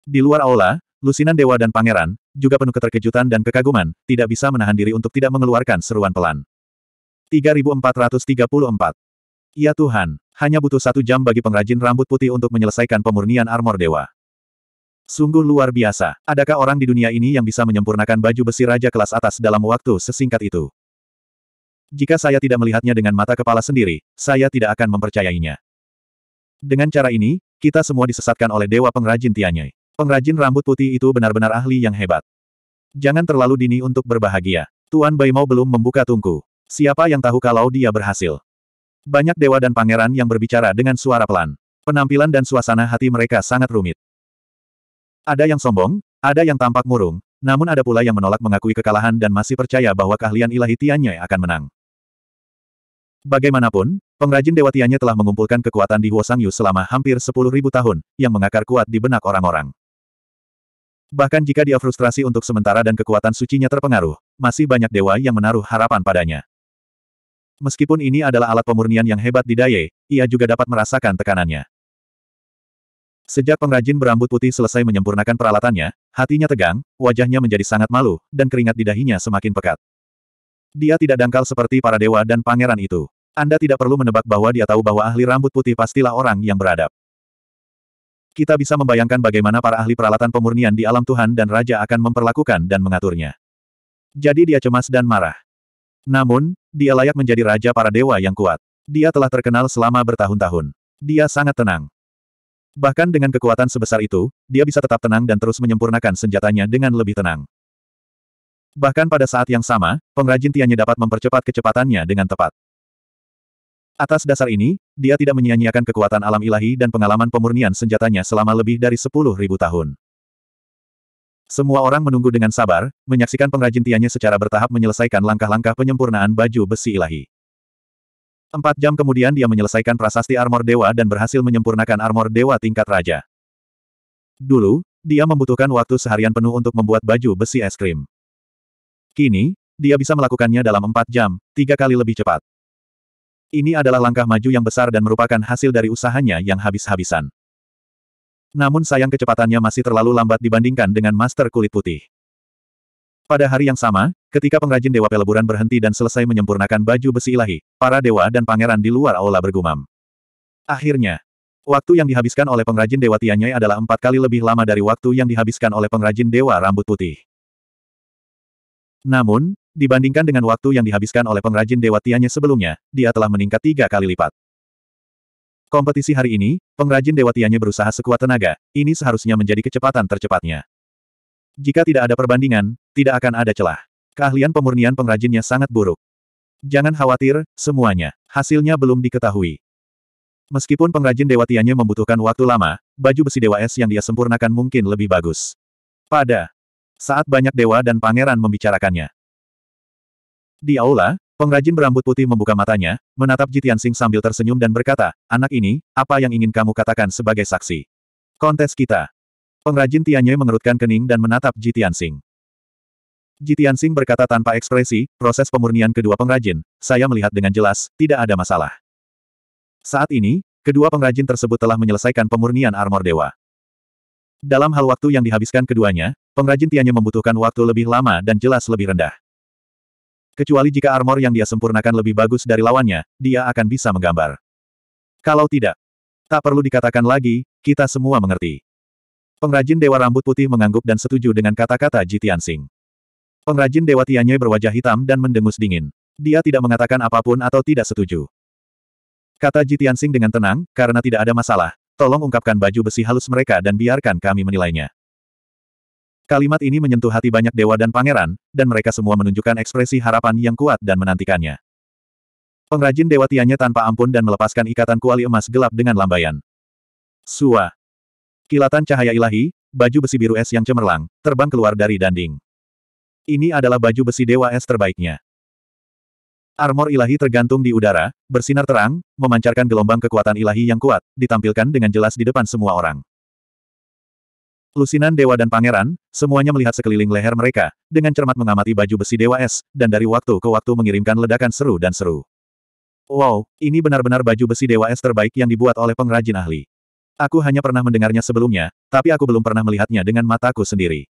Di luar aula, lusinan dewa dan pangeran, juga penuh keterkejutan dan kekaguman, tidak bisa menahan diri untuk tidak mengeluarkan seruan pelan. 3434. Ya Tuhan, hanya butuh satu jam bagi pengrajin rambut putih untuk menyelesaikan pemurnian armor dewa. Sungguh luar biasa, adakah orang di dunia ini yang bisa menyempurnakan baju besi raja kelas atas dalam waktu sesingkat itu? Jika saya tidak melihatnya dengan mata kepala sendiri, saya tidak akan mempercayainya. Dengan cara ini, kita semua disesatkan oleh dewa pengrajin Tianyi. Pengrajin rambut putih itu benar-benar ahli yang hebat. Jangan terlalu dini untuk berbahagia. Tuan Bai Mao belum membuka tungku. Siapa yang tahu kalau dia berhasil? Banyak dewa dan pangeran yang berbicara dengan suara pelan. Penampilan dan suasana hati mereka sangat rumit. Ada yang sombong, ada yang tampak murung, namun ada pula yang menolak mengakui kekalahan dan masih percaya bahwa keahlian ilahi Tiannya akan menang. Bagaimanapun, pengrajin dewa Tianye telah mengumpulkan kekuatan di Huosangyu selama hampir 10.000 tahun, yang mengakar kuat di benak orang-orang. Bahkan jika dia frustrasi untuk sementara dan kekuatan sucinya terpengaruh, masih banyak dewa yang menaruh harapan padanya. Meskipun ini adalah alat pemurnian yang hebat di Daye, ia juga dapat merasakan tekanannya. Sejak pengrajin berambut putih selesai menyempurnakan peralatannya, hatinya tegang, wajahnya menjadi sangat malu, dan keringat di dahinya semakin pekat. Dia tidak dangkal seperti para dewa dan pangeran itu. Anda tidak perlu menebak bahwa dia tahu bahwa ahli rambut putih pastilah orang yang beradab. Kita bisa membayangkan bagaimana para ahli peralatan pemurnian di alam Tuhan dan Raja akan memperlakukan dan mengaturnya. Jadi dia cemas dan marah. Namun, dia layak menjadi raja para dewa yang kuat. Dia telah terkenal selama bertahun-tahun. Dia sangat tenang. Bahkan dengan kekuatan sebesar itu, dia bisa tetap tenang dan terus menyempurnakan senjatanya dengan lebih tenang. Bahkan pada saat yang sama, pengrajin tiannya dapat mempercepat kecepatannya dengan tepat. Atas dasar ini, dia tidak menyia-nyiakan kekuatan alam ilahi dan pengalaman pemurnian senjatanya selama lebih dari 10.000 tahun. Semua orang menunggu dengan sabar, menyaksikan pengrajin tiannya secara bertahap menyelesaikan langkah-langkah penyempurnaan baju besi ilahi. Empat jam kemudian dia menyelesaikan prasasti armor dewa dan berhasil menyempurnakan armor dewa tingkat raja. Dulu, dia membutuhkan waktu seharian penuh untuk membuat baju besi es krim. Kini, dia bisa melakukannya dalam empat jam, tiga kali lebih cepat. Ini adalah langkah maju yang besar dan merupakan hasil dari usahanya yang habis-habisan. Namun sayang kecepatannya masih terlalu lambat dibandingkan dengan Master Kulit Putih. Pada hari yang sama, ketika pengrajin Dewa Peleburan berhenti dan selesai menyempurnakan baju besi ilahi, para dewa dan pangeran di luar aula bergumam. Akhirnya, waktu yang dihabiskan oleh pengrajin Dewa Tianyai adalah empat kali lebih lama dari waktu yang dihabiskan oleh pengrajin Dewa Rambut Putih. Namun, dibandingkan dengan waktu yang dihabiskan oleh pengrajin Dewa Tianyai sebelumnya, dia telah meningkat tiga kali lipat. Kompetisi hari ini, pengrajin dewatianya berusaha sekuat tenaga, ini seharusnya menjadi kecepatan tercepatnya. Jika tidak ada perbandingan, tidak akan ada celah. Keahlian pemurnian pengrajinnya sangat buruk. Jangan khawatir, semuanya. Hasilnya belum diketahui. Meskipun pengrajin dewatianya membutuhkan waktu lama, baju besi dewa es yang dia sempurnakan mungkin lebih bagus. Pada saat banyak dewa dan pangeran membicarakannya. Di aula, Pengrajin berambut putih membuka matanya, menatap Jitian Sing sambil tersenyum dan berkata, anak ini, apa yang ingin kamu katakan sebagai saksi? Kontes kita. Pengrajin Tianye mengerutkan kening dan menatap Jitian Sing. Jitian Sing berkata tanpa ekspresi, proses pemurnian kedua pengrajin, saya melihat dengan jelas, tidak ada masalah. Saat ini, kedua pengrajin tersebut telah menyelesaikan pemurnian armor dewa. Dalam hal waktu yang dihabiskan keduanya, pengrajin Tianye membutuhkan waktu lebih lama dan jelas lebih rendah. Kecuali jika armor yang dia sempurnakan lebih bagus dari lawannya, dia akan bisa menggambar. Kalau tidak, tak perlu dikatakan lagi, kita semua mengerti. Pengrajin Dewa Rambut Putih mengangguk dan setuju dengan kata-kata Jitian Sing. Pengrajin Dewa Tianye berwajah hitam dan mendengus dingin. Dia tidak mengatakan apapun atau tidak setuju. Kata Jitian Sing dengan tenang, karena tidak ada masalah, tolong ungkapkan baju besi halus mereka dan biarkan kami menilainya. Kalimat ini menyentuh hati banyak dewa dan pangeran, dan mereka semua menunjukkan ekspresi harapan yang kuat dan menantikannya. Pengrajin dewa tianya tanpa ampun dan melepaskan ikatan kuali emas gelap dengan lambaian. Sua. Kilatan cahaya ilahi, baju besi biru es yang cemerlang, terbang keluar dari danding. Ini adalah baju besi dewa es terbaiknya. Armor ilahi tergantung di udara, bersinar terang, memancarkan gelombang kekuatan ilahi yang kuat, ditampilkan dengan jelas di depan semua orang. Lusinan dewa dan pangeran, semuanya melihat sekeliling leher mereka, dengan cermat mengamati baju besi dewa es, dan dari waktu ke waktu mengirimkan ledakan seru dan seru. Wow, ini benar-benar baju besi dewa es terbaik yang dibuat oleh pengrajin ahli. Aku hanya pernah mendengarnya sebelumnya, tapi aku belum pernah melihatnya dengan mataku sendiri.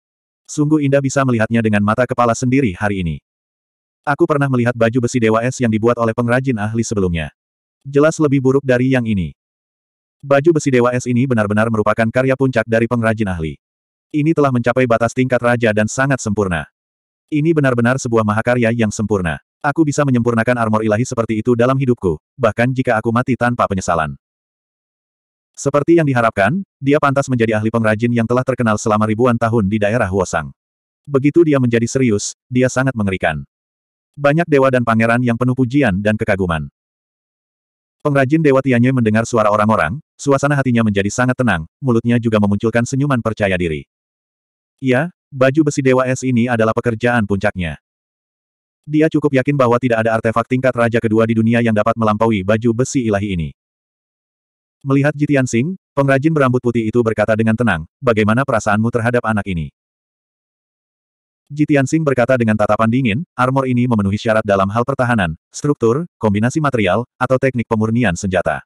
Sungguh indah bisa melihatnya dengan mata kepala sendiri hari ini. Aku pernah melihat baju besi dewa es yang dibuat oleh pengrajin ahli sebelumnya. Jelas lebih buruk dari yang ini. Baju besi Dewa Es ini benar-benar merupakan karya puncak dari pengrajin ahli. Ini telah mencapai batas tingkat raja dan sangat sempurna. Ini benar-benar sebuah mahakarya yang sempurna. Aku bisa menyempurnakan armor ilahi seperti itu dalam hidupku, bahkan jika aku mati tanpa penyesalan. Seperti yang diharapkan, dia pantas menjadi ahli pengrajin yang telah terkenal selama ribuan tahun di daerah Huosang. Begitu dia menjadi serius, dia sangat mengerikan. Banyak dewa dan pangeran yang penuh pujian dan kekaguman. Pengrajin Dewa Tianye mendengar suara orang-orang, suasana hatinya menjadi sangat tenang, mulutnya juga memunculkan senyuman percaya diri. Iya, baju besi Dewa Es ini adalah pekerjaan puncaknya. Dia cukup yakin bahwa tidak ada artefak tingkat raja kedua di dunia yang dapat melampaui baju besi ilahi ini. Melihat Jitian Singh, pengrajin berambut putih itu berkata dengan tenang, bagaimana perasaanmu terhadap anak ini? Jitian Singh berkata dengan tatapan dingin, armor ini memenuhi syarat dalam hal pertahanan, struktur, kombinasi material, atau teknik pemurnian senjata.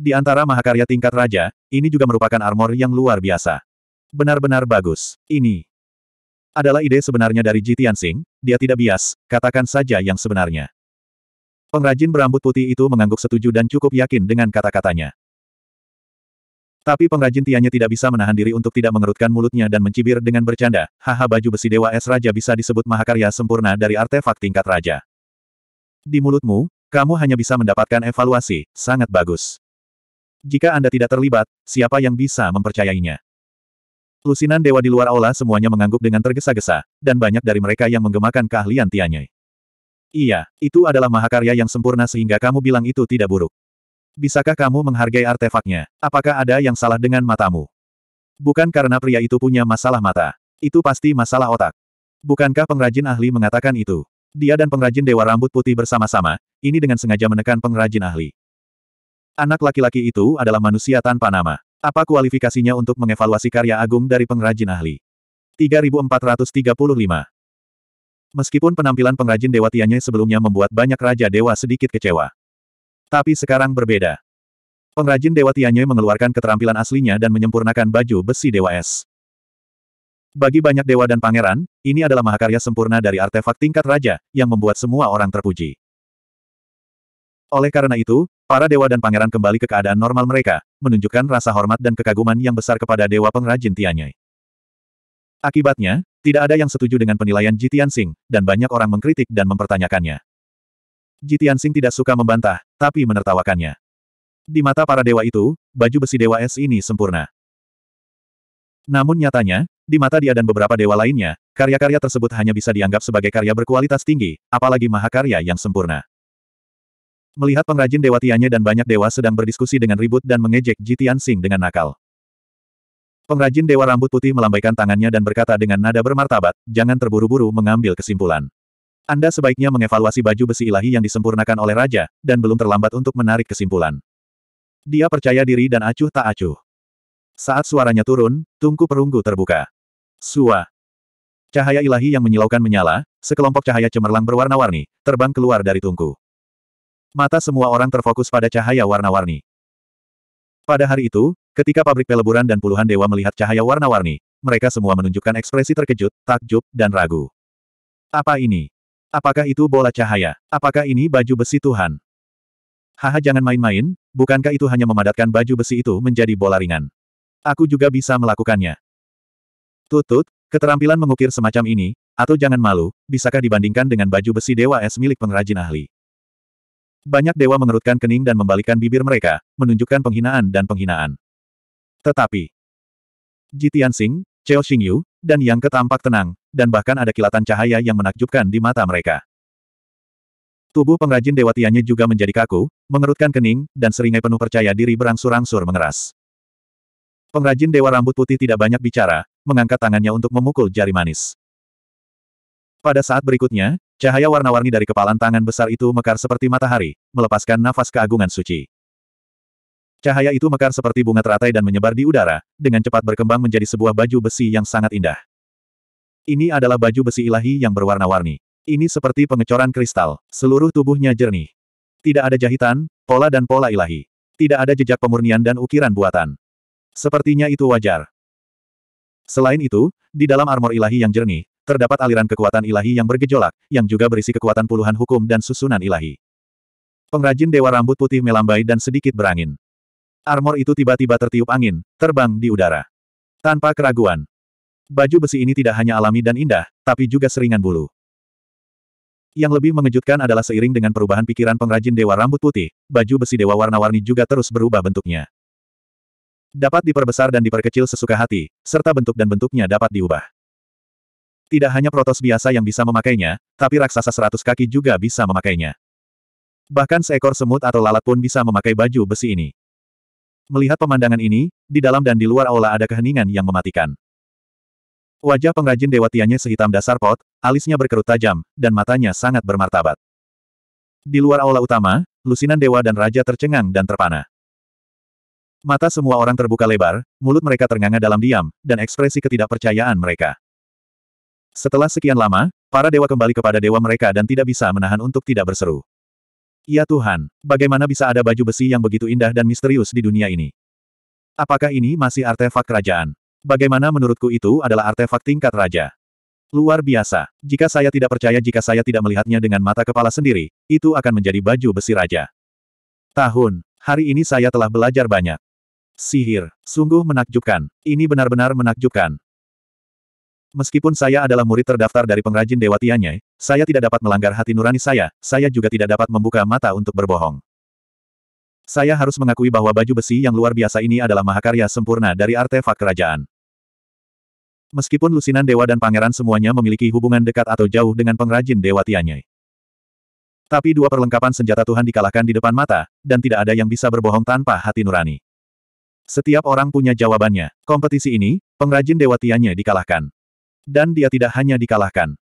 Di antara mahakarya tingkat raja, ini juga merupakan armor yang luar biasa. Benar-benar bagus. Ini adalah ide sebenarnya dari Jitian Singh, dia tidak bias, katakan saja yang sebenarnya. Pengrajin berambut putih itu mengangguk setuju dan cukup yakin dengan kata-katanya. Tapi pengrajin tianya tidak bisa menahan diri untuk tidak mengerutkan mulutnya dan mencibir dengan bercanda, haha baju besi Dewa Es Raja bisa disebut mahakarya sempurna dari artefak tingkat raja. Di mulutmu, kamu hanya bisa mendapatkan evaluasi, sangat bagus. Jika Anda tidak terlibat, siapa yang bisa mempercayainya? Lusinan dewa di luar aula semuanya mengangguk dengan tergesa-gesa, dan banyak dari mereka yang menggemakan keahlian tianya. Iya, itu adalah mahakarya yang sempurna sehingga kamu bilang itu tidak buruk. Bisakah kamu menghargai artefaknya? Apakah ada yang salah dengan matamu? Bukan karena pria itu punya masalah mata. Itu pasti masalah otak. Bukankah pengrajin ahli mengatakan itu? Dia dan pengrajin dewa rambut putih bersama-sama, ini dengan sengaja menekan pengrajin ahli. Anak laki-laki itu adalah manusia tanpa nama. Apa kualifikasinya untuk mengevaluasi karya agung dari pengrajin ahli? 3435 Meskipun penampilan pengrajin dewa Tianye sebelumnya membuat banyak raja dewa sedikit kecewa. Tapi sekarang berbeda. Pengrajin Dewa Tianye mengeluarkan keterampilan aslinya dan menyempurnakan baju besi Dewa Es. Bagi banyak dewa dan pangeran, ini adalah mahakarya sempurna dari artefak tingkat raja, yang membuat semua orang terpuji. Oleh karena itu, para dewa dan pangeran kembali ke keadaan normal mereka, menunjukkan rasa hormat dan kekaguman yang besar kepada dewa pengrajin Tianyai. Akibatnya, tidak ada yang setuju dengan penilaian Jitian Sing, dan banyak orang mengkritik dan mempertanyakannya. Jitiansing tidak suka membantah, tapi menertawakannya. Di mata para dewa itu, baju besi dewa es ini sempurna. Namun nyatanya, di mata dia dan beberapa dewa lainnya, karya-karya tersebut hanya bisa dianggap sebagai karya berkualitas tinggi, apalagi mahakarya yang sempurna. Melihat pengrajin dewa Tianye dan banyak dewa sedang berdiskusi dengan ribut dan mengejek Jitiansing dengan nakal. Pengrajin dewa rambut putih melambaikan tangannya dan berkata dengan nada bermartabat, jangan terburu-buru mengambil kesimpulan. Anda sebaiknya mengevaluasi baju besi ilahi yang disempurnakan oleh raja, dan belum terlambat untuk menarik kesimpulan. Dia percaya diri dan acuh tak acuh. Saat suaranya turun, tungku perunggu terbuka. Sua. Cahaya ilahi yang menyilaukan menyala, sekelompok cahaya cemerlang berwarna-warni, terbang keluar dari tungku. Mata semua orang terfokus pada cahaya warna-warni. Pada hari itu, ketika pabrik peleburan dan puluhan dewa melihat cahaya warna-warni, mereka semua menunjukkan ekspresi terkejut, takjub, dan ragu. Apa ini? Apakah itu bola cahaya? Apakah ini baju besi Tuhan? Haha jangan main-main, bukankah itu hanya memadatkan baju besi itu menjadi bola ringan? Aku juga bisa melakukannya. Tutut, keterampilan mengukir semacam ini, atau jangan malu, bisakah dibandingkan dengan baju besi dewa es milik pengrajin ahli? Banyak dewa mengerutkan kening dan membalikkan bibir mereka, menunjukkan penghinaan dan penghinaan. Tetapi, Jitian Sing, Cheo Xingyu, dan yang ketampak tenang, dan bahkan ada kilatan cahaya yang menakjubkan di mata mereka. Tubuh pengrajin dewa Tianya juga menjadi kaku, mengerutkan kening, dan seringai penuh percaya diri berangsur-angsur mengeras. Pengrajin dewa rambut putih tidak banyak bicara, mengangkat tangannya untuk memukul jari manis. Pada saat berikutnya, cahaya warna-warni dari kepalan tangan besar itu mekar seperti matahari, melepaskan nafas keagungan suci. Cahaya itu mekar seperti bunga teratai dan menyebar di udara, dengan cepat berkembang menjadi sebuah baju besi yang sangat indah. Ini adalah baju besi ilahi yang berwarna-warni. Ini seperti pengecoran kristal, seluruh tubuhnya jernih. Tidak ada jahitan, pola dan pola ilahi. Tidak ada jejak pemurnian dan ukiran buatan. Sepertinya itu wajar. Selain itu, di dalam armor ilahi yang jernih, terdapat aliran kekuatan ilahi yang bergejolak, yang juga berisi kekuatan puluhan hukum dan susunan ilahi. Pengrajin Dewa Rambut Putih melambai dan sedikit berangin. Armor itu tiba-tiba tertiup angin, terbang di udara. Tanpa keraguan. Baju besi ini tidak hanya alami dan indah, tapi juga seringan bulu. Yang lebih mengejutkan adalah seiring dengan perubahan pikiran pengrajin Dewa Rambut Putih, baju besi Dewa warna-warni juga terus berubah bentuknya. Dapat diperbesar dan diperkecil sesuka hati, serta bentuk dan bentuknya dapat diubah. Tidak hanya protos biasa yang bisa memakainya, tapi raksasa seratus kaki juga bisa memakainya. Bahkan seekor semut atau lalat pun bisa memakai baju besi ini. Melihat pemandangan ini, di dalam dan di luar aula ada keheningan yang mematikan. Wajah pengrajin Dewa Tianye sehitam dasar pot, alisnya berkerut tajam, dan matanya sangat bermartabat. Di luar aula utama, lusinan dewa dan raja tercengang dan terpana. Mata semua orang terbuka lebar, mulut mereka ternganga dalam diam, dan ekspresi ketidakpercayaan mereka. Setelah sekian lama, para dewa kembali kepada dewa mereka dan tidak bisa menahan untuk tidak berseru. Ya Tuhan, bagaimana bisa ada baju besi yang begitu indah dan misterius di dunia ini? Apakah ini masih artefak kerajaan? Bagaimana menurutku itu adalah artefak tingkat raja? Luar biasa. Jika saya tidak percaya jika saya tidak melihatnya dengan mata kepala sendiri, itu akan menjadi baju besi raja. Tahun. Hari ini saya telah belajar banyak. Sihir. Sungguh menakjubkan. Ini benar-benar menakjubkan. Meskipun saya adalah murid terdaftar dari pengrajin Dewa Tianye, saya tidak dapat melanggar hati nurani saya, saya juga tidak dapat membuka mata untuk berbohong. Saya harus mengakui bahwa baju besi yang luar biasa ini adalah mahakarya sempurna dari artefak kerajaan. Meskipun lusinan dewa dan pangeran semuanya memiliki hubungan dekat atau jauh dengan pengrajin dewa Tianye. Tapi dua perlengkapan senjata Tuhan dikalahkan di depan mata, dan tidak ada yang bisa berbohong tanpa hati nurani. Setiap orang punya jawabannya. Kompetisi ini, pengrajin dewa Tianye dikalahkan dan dia tidak hanya dikalahkan.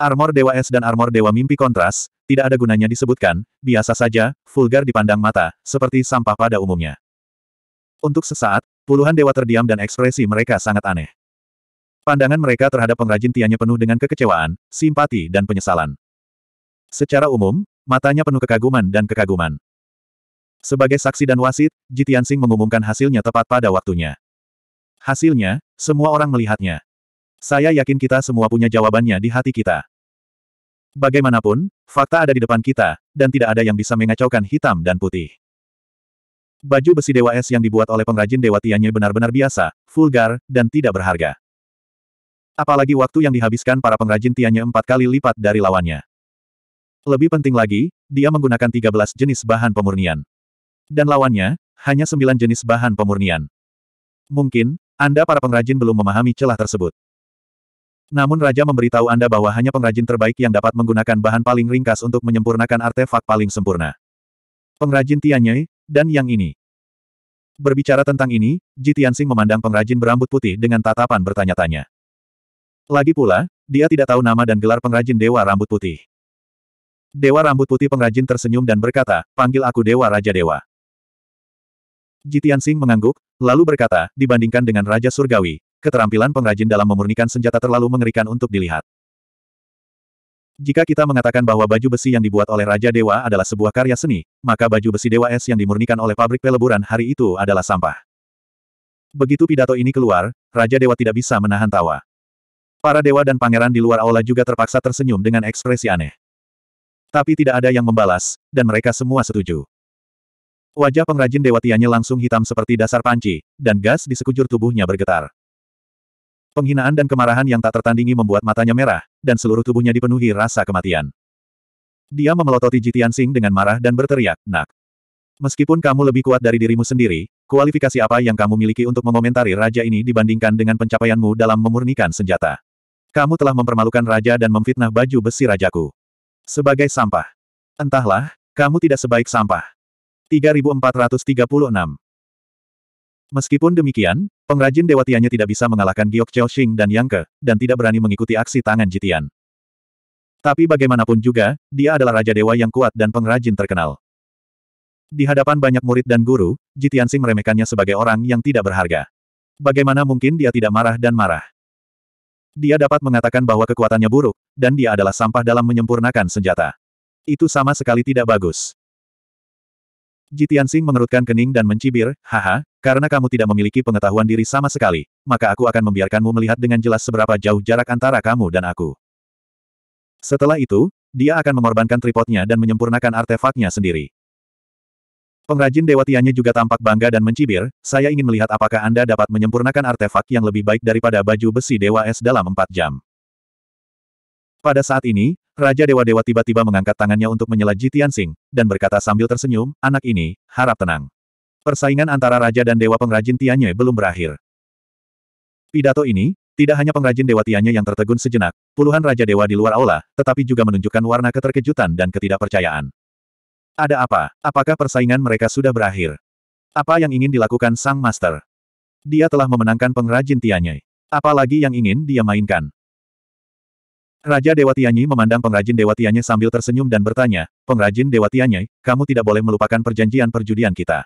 Armor Dewa Es dan Armor Dewa Mimpi kontras, tidak ada gunanya disebutkan, biasa saja, vulgar dipandang mata, seperti sampah pada umumnya. Untuk sesaat, puluhan dewa terdiam dan ekspresi mereka sangat aneh. Pandangan mereka terhadap pengrajin tianya penuh dengan kekecewaan, simpati dan penyesalan. Secara umum, matanya penuh kekaguman dan kekaguman. Sebagai saksi dan wasit, Jitian Jitiansing mengumumkan hasilnya tepat pada waktunya. Hasilnya, semua orang melihatnya. Saya yakin kita semua punya jawabannya di hati kita. Bagaimanapun, fakta ada di depan kita, dan tidak ada yang bisa mengacaukan hitam dan putih. Baju besi Dewa Es yang dibuat oleh pengrajin Dewa Tianye benar-benar biasa, vulgar, dan tidak berharga. Apalagi waktu yang dihabiskan para pengrajin Tianye empat kali lipat dari lawannya. Lebih penting lagi, dia menggunakan 13 jenis bahan pemurnian. Dan lawannya, hanya 9 jenis bahan pemurnian. Mungkin, Anda para pengrajin belum memahami celah tersebut. Namun Raja memberitahu Anda bahwa hanya pengrajin terbaik yang dapat menggunakan bahan paling ringkas untuk menyempurnakan artefak paling sempurna. Pengrajin Tianyai, dan yang ini. Berbicara tentang ini, Ji Tianxing memandang pengrajin berambut putih dengan tatapan bertanya-tanya. Lagi pula, dia tidak tahu nama dan gelar pengrajin Dewa Rambut Putih. Dewa Rambut Putih pengrajin tersenyum dan berkata, panggil aku Dewa Raja Dewa. Ji Tianxing mengangguk, lalu berkata, dibandingkan dengan Raja Surgawi, keterampilan pengrajin dalam memurnikan senjata terlalu mengerikan untuk dilihat. Jika kita mengatakan bahwa baju besi yang dibuat oleh Raja Dewa adalah sebuah karya seni, maka baju besi Dewa Es yang dimurnikan oleh pabrik peleburan hari itu adalah sampah. Begitu pidato ini keluar, Raja Dewa tidak bisa menahan tawa. Para dewa dan pangeran di luar aula juga terpaksa tersenyum dengan ekspresi aneh. Tapi tidak ada yang membalas, dan mereka semua setuju. Wajah pengrajin dewa Tianya langsung hitam seperti dasar panci, dan gas di sekujur tubuhnya bergetar. Penghinaan dan kemarahan yang tak tertandingi membuat matanya merah, dan seluruh tubuhnya dipenuhi rasa kematian. Dia memelototi Jitian Sing dengan marah dan berteriak, nak. Meskipun kamu lebih kuat dari dirimu sendiri, kualifikasi apa yang kamu miliki untuk mengomentari raja ini dibandingkan dengan pencapaianmu dalam memurnikan senjata? Kamu telah mempermalukan raja dan memfitnah baju besi rajaku. Sebagai sampah. Entahlah, kamu tidak sebaik sampah. 3436 Meskipun demikian, pengrajin Dewa Tianya tidak bisa mengalahkan Giok Chao Xing dan Yang Ke, dan tidak berani mengikuti aksi tangan Jitian. Tapi bagaimanapun juga, dia adalah Raja Dewa yang kuat dan pengrajin terkenal. Di hadapan banyak murid dan guru, Jitian Xing meremehkannya sebagai orang yang tidak berharga. Bagaimana mungkin dia tidak marah dan marah? Dia dapat mengatakan bahwa kekuatannya buruk, dan dia adalah sampah dalam menyempurnakan senjata. Itu sama sekali tidak bagus. Jitian Sing mengerutkan kening dan mencibir, haha, karena kamu tidak memiliki pengetahuan diri sama sekali, maka aku akan membiarkanmu melihat dengan jelas seberapa jauh jarak antara kamu dan aku. Setelah itu, dia akan mengorbankan tripodnya dan menyempurnakan artefaknya sendiri. Pengrajin Dewa Tiannya juga tampak bangga dan mencibir, saya ingin melihat apakah Anda dapat menyempurnakan artefak yang lebih baik daripada baju besi Dewa Es dalam empat jam. Pada saat ini, Raja Dewa-Dewa tiba-tiba mengangkat tangannya untuk menyela Jitian Sing, dan berkata sambil tersenyum, anak ini, harap tenang. Persaingan antara raja dan dewa pengrajin Tianye belum berakhir. Pidato ini, tidak hanya pengrajin dewa Tianye yang tertegun sejenak, puluhan raja dewa di luar aula, tetapi juga menunjukkan warna keterkejutan dan ketidakpercayaan. Ada apa? Apakah persaingan mereka sudah berakhir? Apa yang ingin dilakukan sang master? Dia telah memenangkan pengrajin Tianye. Apalagi yang ingin dia mainkan? Raja Dewa Tianyi memandang pengrajin Dewa Tianyi sambil tersenyum dan bertanya, Pengrajin Dewa Tianyi, kamu tidak boleh melupakan perjanjian perjudian kita.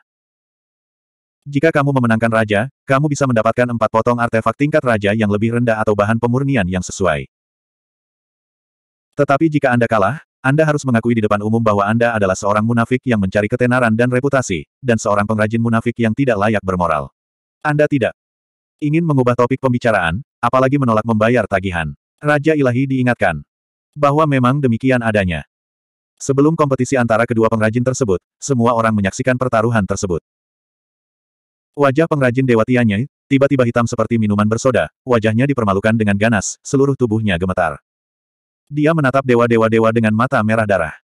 Jika kamu memenangkan raja, kamu bisa mendapatkan empat potong artefak tingkat raja yang lebih rendah atau bahan pemurnian yang sesuai. Tetapi jika Anda kalah, Anda harus mengakui di depan umum bahwa Anda adalah seorang munafik yang mencari ketenaran dan reputasi, dan seorang pengrajin munafik yang tidak layak bermoral. Anda tidak ingin mengubah topik pembicaraan, apalagi menolak membayar tagihan. Raja Ilahi diingatkan bahwa memang demikian adanya. Sebelum kompetisi antara kedua pengrajin tersebut, semua orang menyaksikan pertaruhan tersebut. Wajah pengrajin Dewa Tianyai, tiba-tiba hitam seperti minuman bersoda, wajahnya dipermalukan dengan ganas, seluruh tubuhnya gemetar. Dia menatap dewa-dewa-dewa dengan mata merah darah.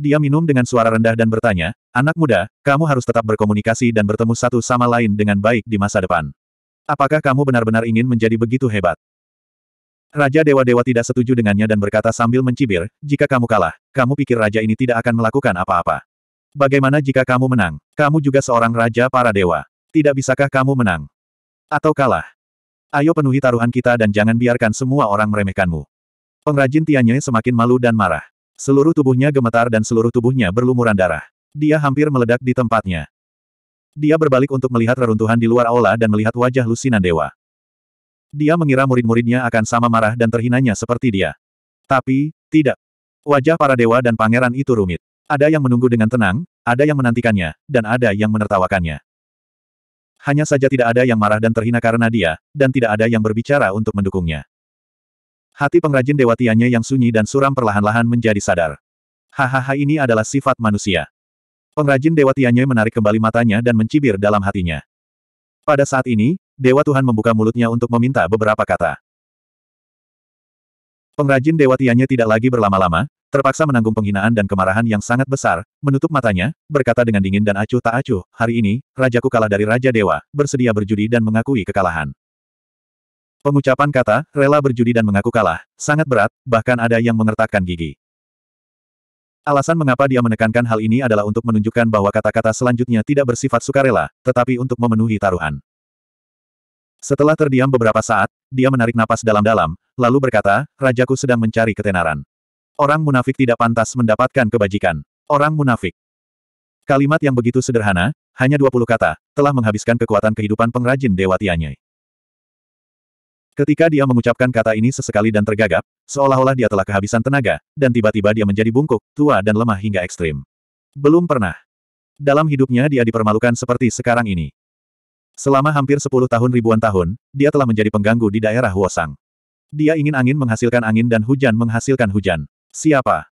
Dia minum dengan suara rendah dan bertanya, Anak muda, kamu harus tetap berkomunikasi dan bertemu satu sama lain dengan baik di masa depan. Apakah kamu benar-benar ingin menjadi begitu hebat? Raja Dewa-Dewa tidak setuju dengannya dan berkata sambil mencibir, jika kamu kalah, kamu pikir raja ini tidak akan melakukan apa-apa. Bagaimana jika kamu menang? Kamu juga seorang raja para dewa. Tidak bisakah kamu menang? Atau kalah? Ayo penuhi taruhan kita dan jangan biarkan semua orang meremehkanmu. Pengrajin Tianye semakin malu dan marah. Seluruh tubuhnya gemetar dan seluruh tubuhnya berlumuran darah. Dia hampir meledak di tempatnya. Dia berbalik untuk melihat reruntuhan di luar aula dan melihat wajah lusinan dewa. Dia mengira murid-muridnya akan sama marah dan terhinanya seperti dia. Tapi, tidak. Wajah para dewa dan pangeran itu rumit. Ada yang menunggu dengan tenang, ada yang menantikannya, dan ada yang menertawakannya. Hanya saja tidak ada yang marah dan terhina karena dia, dan tidak ada yang berbicara untuk mendukungnya. Hati pengrajin Dewa Tianya yang sunyi dan suram perlahan-lahan menjadi sadar. Hahaha ini adalah sifat manusia. Pengrajin Dewa Tianya menarik kembali matanya dan mencibir dalam hatinya. Pada saat ini, Dewa Tuhan membuka mulutnya untuk meminta beberapa kata. Pengrajin Dewa Tianya tidak lagi berlama-lama, terpaksa menanggung penghinaan dan kemarahan yang sangat besar, menutup matanya, berkata dengan dingin dan acuh tak acuh, hari ini, rajaku kalah dari Raja Dewa, bersedia berjudi dan mengakui kekalahan. Pengucapan kata, rela berjudi dan mengaku kalah, sangat berat, bahkan ada yang mengertakkan gigi. Alasan mengapa dia menekankan hal ini adalah untuk menunjukkan bahwa kata-kata selanjutnya tidak bersifat sukarela, tetapi untuk memenuhi taruhan. Setelah terdiam beberapa saat, dia menarik napas dalam-dalam, lalu berkata, Rajaku sedang mencari ketenaran. Orang munafik tidak pantas mendapatkan kebajikan. Orang munafik. Kalimat yang begitu sederhana, hanya 20 kata, telah menghabiskan kekuatan kehidupan pengrajin Dewa Tianyai. Ketika dia mengucapkan kata ini sesekali dan tergagap, seolah-olah dia telah kehabisan tenaga, dan tiba-tiba dia menjadi bungkuk, tua dan lemah hingga ekstrim. Belum pernah. Dalam hidupnya dia dipermalukan seperti sekarang ini. Selama hampir sepuluh tahun ribuan tahun, dia telah menjadi pengganggu di daerah Wosang. Dia ingin angin menghasilkan angin dan hujan menghasilkan hujan. Siapa?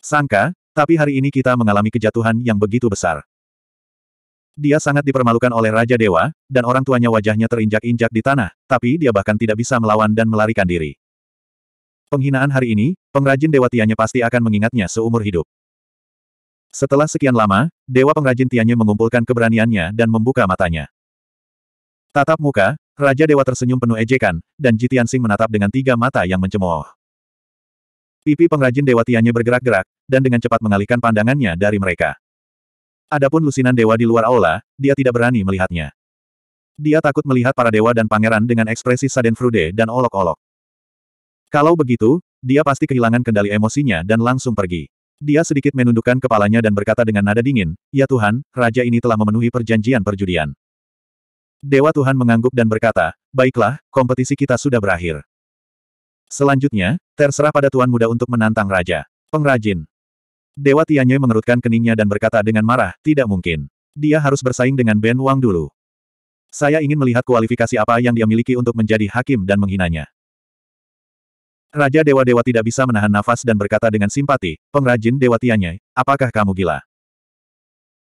Sangka, tapi hari ini kita mengalami kejatuhan yang begitu besar. Dia sangat dipermalukan oleh Raja Dewa, dan orang tuanya wajahnya terinjak-injak di tanah, tapi dia bahkan tidak bisa melawan dan melarikan diri. Penghinaan hari ini, pengrajin Dewa Tianya pasti akan mengingatnya seumur hidup. Setelah sekian lama, Dewa Pengrajin Tianya mengumpulkan keberaniannya dan membuka matanya. Tatap muka, Raja Dewa tersenyum penuh ejekan, dan Jitian Sing menatap dengan tiga mata yang mencemooh. Pipi pengrajin Dewa Tianye bergerak-gerak, dan dengan cepat mengalihkan pandangannya dari mereka. Adapun lusinan Dewa di luar aula, dia tidak berani melihatnya. Dia takut melihat para Dewa dan Pangeran dengan ekspresi saden frude dan olok-olok. Kalau begitu, dia pasti kehilangan kendali emosinya dan langsung pergi. Dia sedikit menundukkan kepalanya dan berkata dengan nada dingin, Ya Tuhan, Raja ini telah memenuhi perjanjian perjudian. Dewa Tuhan mengangguk dan berkata, Baiklah, kompetisi kita sudah berakhir. Selanjutnya, terserah pada Tuan Muda untuk menantang Raja. Pengrajin. Dewa Tianye mengerutkan keningnya dan berkata dengan marah, Tidak mungkin. Dia harus bersaing dengan Ben Wang dulu. Saya ingin melihat kualifikasi apa yang dia miliki untuk menjadi hakim dan menghinanya. Raja Dewa-Dewa tidak bisa menahan nafas dan berkata dengan simpati, Pengrajin Dewa Tianye, apakah kamu gila?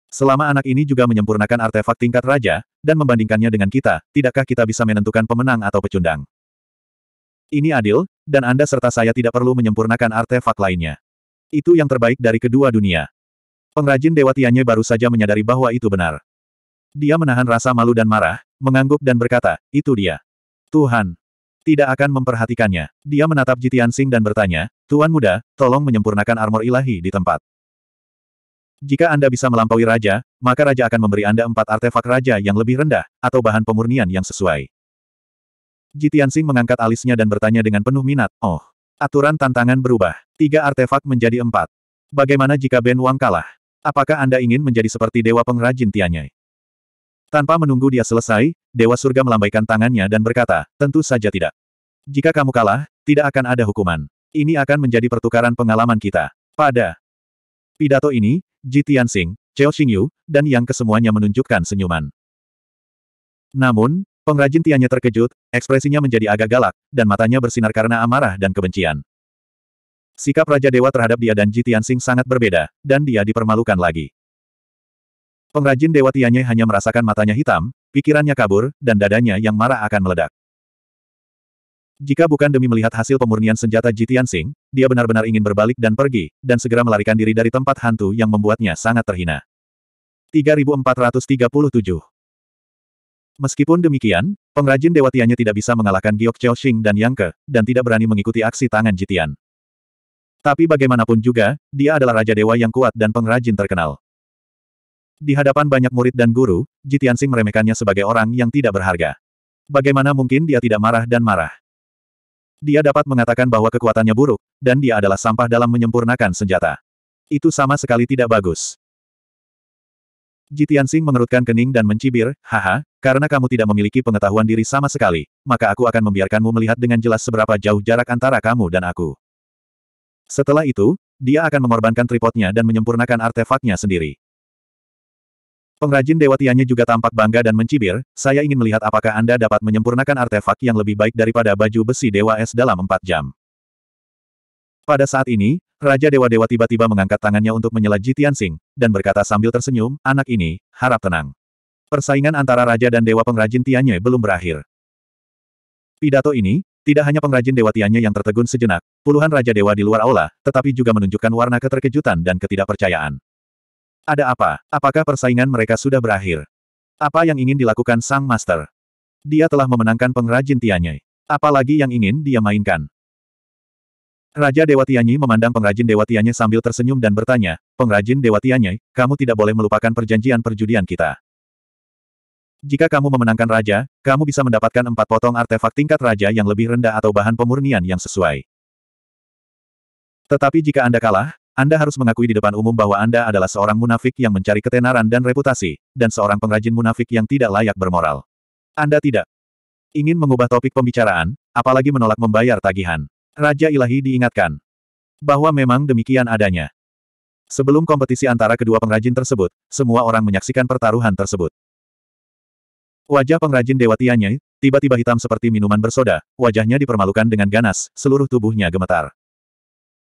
Selama anak ini juga menyempurnakan artefak tingkat raja, dan membandingkannya dengan kita, tidakkah kita bisa menentukan pemenang atau pecundang? Ini adil, dan Anda serta saya tidak perlu menyempurnakan artefak lainnya. Itu yang terbaik dari kedua dunia. Pengrajin Dewa Tianye baru saja menyadari bahwa itu benar. Dia menahan rasa malu dan marah, mengangguk dan berkata, itu dia. Tuhan. Tidak akan memperhatikannya. Dia menatap Jitian Sing dan bertanya, Tuan muda, tolong menyempurnakan armor ilahi di tempat. Jika Anda bisa melampaui raja, maka raja akan memberi Anda empat artefak raja yang lebih rendah, atau bahan pemurnian yang sesuai. Jitiansing mengangkat alisnya dan bertanya dengan penuh minat, oh, aturan tantangan berubah. Tiga artefak menjadi empat. Bagaimana jika Ben Wang kalah? Apakah Anda ingin menjadi seperti Dewa Pengrajin Tianyai? Tanpa menunggu dia selesai, Dewa Surga melambaikan tangannya dan berkata, tentu saja tidak. Jika kamu kalah, tidak akan ada hukuman. Ini akan menjadi pertukaran pengalaman kita. Pada pidato ini, Ji Tianxing, Cao Xingyu, dan yang kesemuanya menunjukkan senyuman. Namun, pengrajin Tiannya terkejut, ekspresinya menjadi agak galak, dan matanya bersinar karena amarah dan kebencian. Sikap Raja Dewa terhadap dia dan Ji Tianxing sangat berbeda, dan dia dipermalukan lagi. Pengrajin Dewa Tianya hanya merasakan matanya hitam, pikirannya kabur, dan dadanya yang marah akan meledak. Jika bukan demi melihat hasil pemurnian senjata Jitian Sing, dia benar-benar ingin berbalik dan pergi, dan segera melarikan diri dari tempat hantu yang membuatnya sangat terhina. 3437 Meskipun demikian, pengrajin Dewa Tiannya tidak bisa mengalahkan Giok Chao Xing dan Yang Ke, dan tidak berani mengikuti aksi tangan Jitian. Tapi bagaimanapun juga, dia adalah Raja Dewa yang kuat dan pengrajin terkenal. Di hadapan banyak murid dan guru, Jitian Sing meremehkannya sebagai orang yang tidak berharga. Bagaimana mungkin dia tidak marah dan marah? Dia dapat mengatakan bahwa kekuatannya buruk, dan dia adalah sampah dalam menyempurnakan senjata. Itu sama sekali tidak bagus. Jitian Sing mengerutkan kening dan mencibir, haha, karena kamu tidak memiliki pengetahuan diri sama sekali, maka aku akan membiarkanmu melihat dengan jelas seberapa jauh jarak antara kamu dan aku. Setelah itu, dia akan mengorbankan tripodnya dan menyempurnakan artefaknya sendiri. Pengrajin Dewa Tianya juga tampak bangga dan mencibir, saya ingin melihat apakah Anda dapat menyempurnakan artefak yang lebih baik daripada baju besi Dewa Es dalam empat jam. Pada saat ini, Raja Dewa-Dewa tiba-tiba mengangkat tangannya untuk menyela Jitian Sing, dan berkata sambil tersenyum, anak ini, harap tenang. Persaingan antara Raja dan Dewa Pengrajin Tianye belum berakhir. Pidato ini, tidak hanya pengrajin Dewa Tianye yang tertegun sejenak, puluhan Raja Dewa di luar aula, tetapi juga menunjukkan warna keterkejutan dan ketidakpercayaan. Ada apa? Apakah persaingan mereka sudah berakhir? Apa yang ingin dilakukan Sang Master? Dia telah memenangkan pengrajin Tianyai. Apalagi yang ingin dia mainkan? Raja Dewa Tianyi memandang pengrajin Dewa Tianyi sambil tersenyum dan bertanya, Pengrajin Dewa Tianyi, kamu tidak boleh melupakan perjanjian perjudian kita. Jika kamu memenangkan raja, kamu bisa mendapatkan empat potong artefak tingkat raja yang lebih rendah atau bahan pemurnian yang sesuai. Tetapi jika Anda kalah, anda harus mengakui di depan umum bahwa Anda adalah seorang munafik yang mencari ketenaran dan reputasi, dan seorang pengrajin munafik yang tidak layak bermoral. Anda tidak ingin mengubah topik pembicaraan, apalagi menolak membayar tagihan. Raja Ilahi diingatkan bahwa memang demikian adanya. Sebelum kompetisi antara kedua pengrajin tersebut, semua orang menyaksikan pertaruhan tersebut. Wajah pengrajin Dewa Tianyi, tiba-tiba hitam seperti minuman bersoda, wajahnya dipermalukan dengan ganas, seluruh tubuhnya gemetar.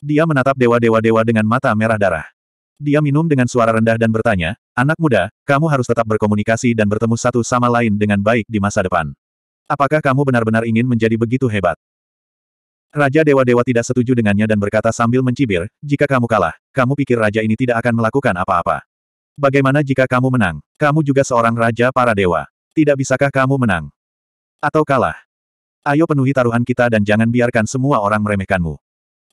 Dia menatap dewa-dewa-dewa dengan mata merah darah. Dia minum dengan suara rendah dan bertanya, Anak muda, kamu harus tetap berkomunikasi dan bertemu satu sama lain dengan baik di masa depan. Apakah kamu benar-benar ingin menjadi begitu hebat? Raja Dewa-Dewa tidak setuju dengannya dan berkata sambil mencibir, jika kamu kalah, kamu pikir raja ini tidak akan melakukan apa-apa. Bagaimana jika kamu menang? Kamu juga seorang raja para dewa. Tidak bisakah kamu menang? Atau kalah? Ayo penuhi taruhan kita dan jangan biarkan semua orang meremehkanmu.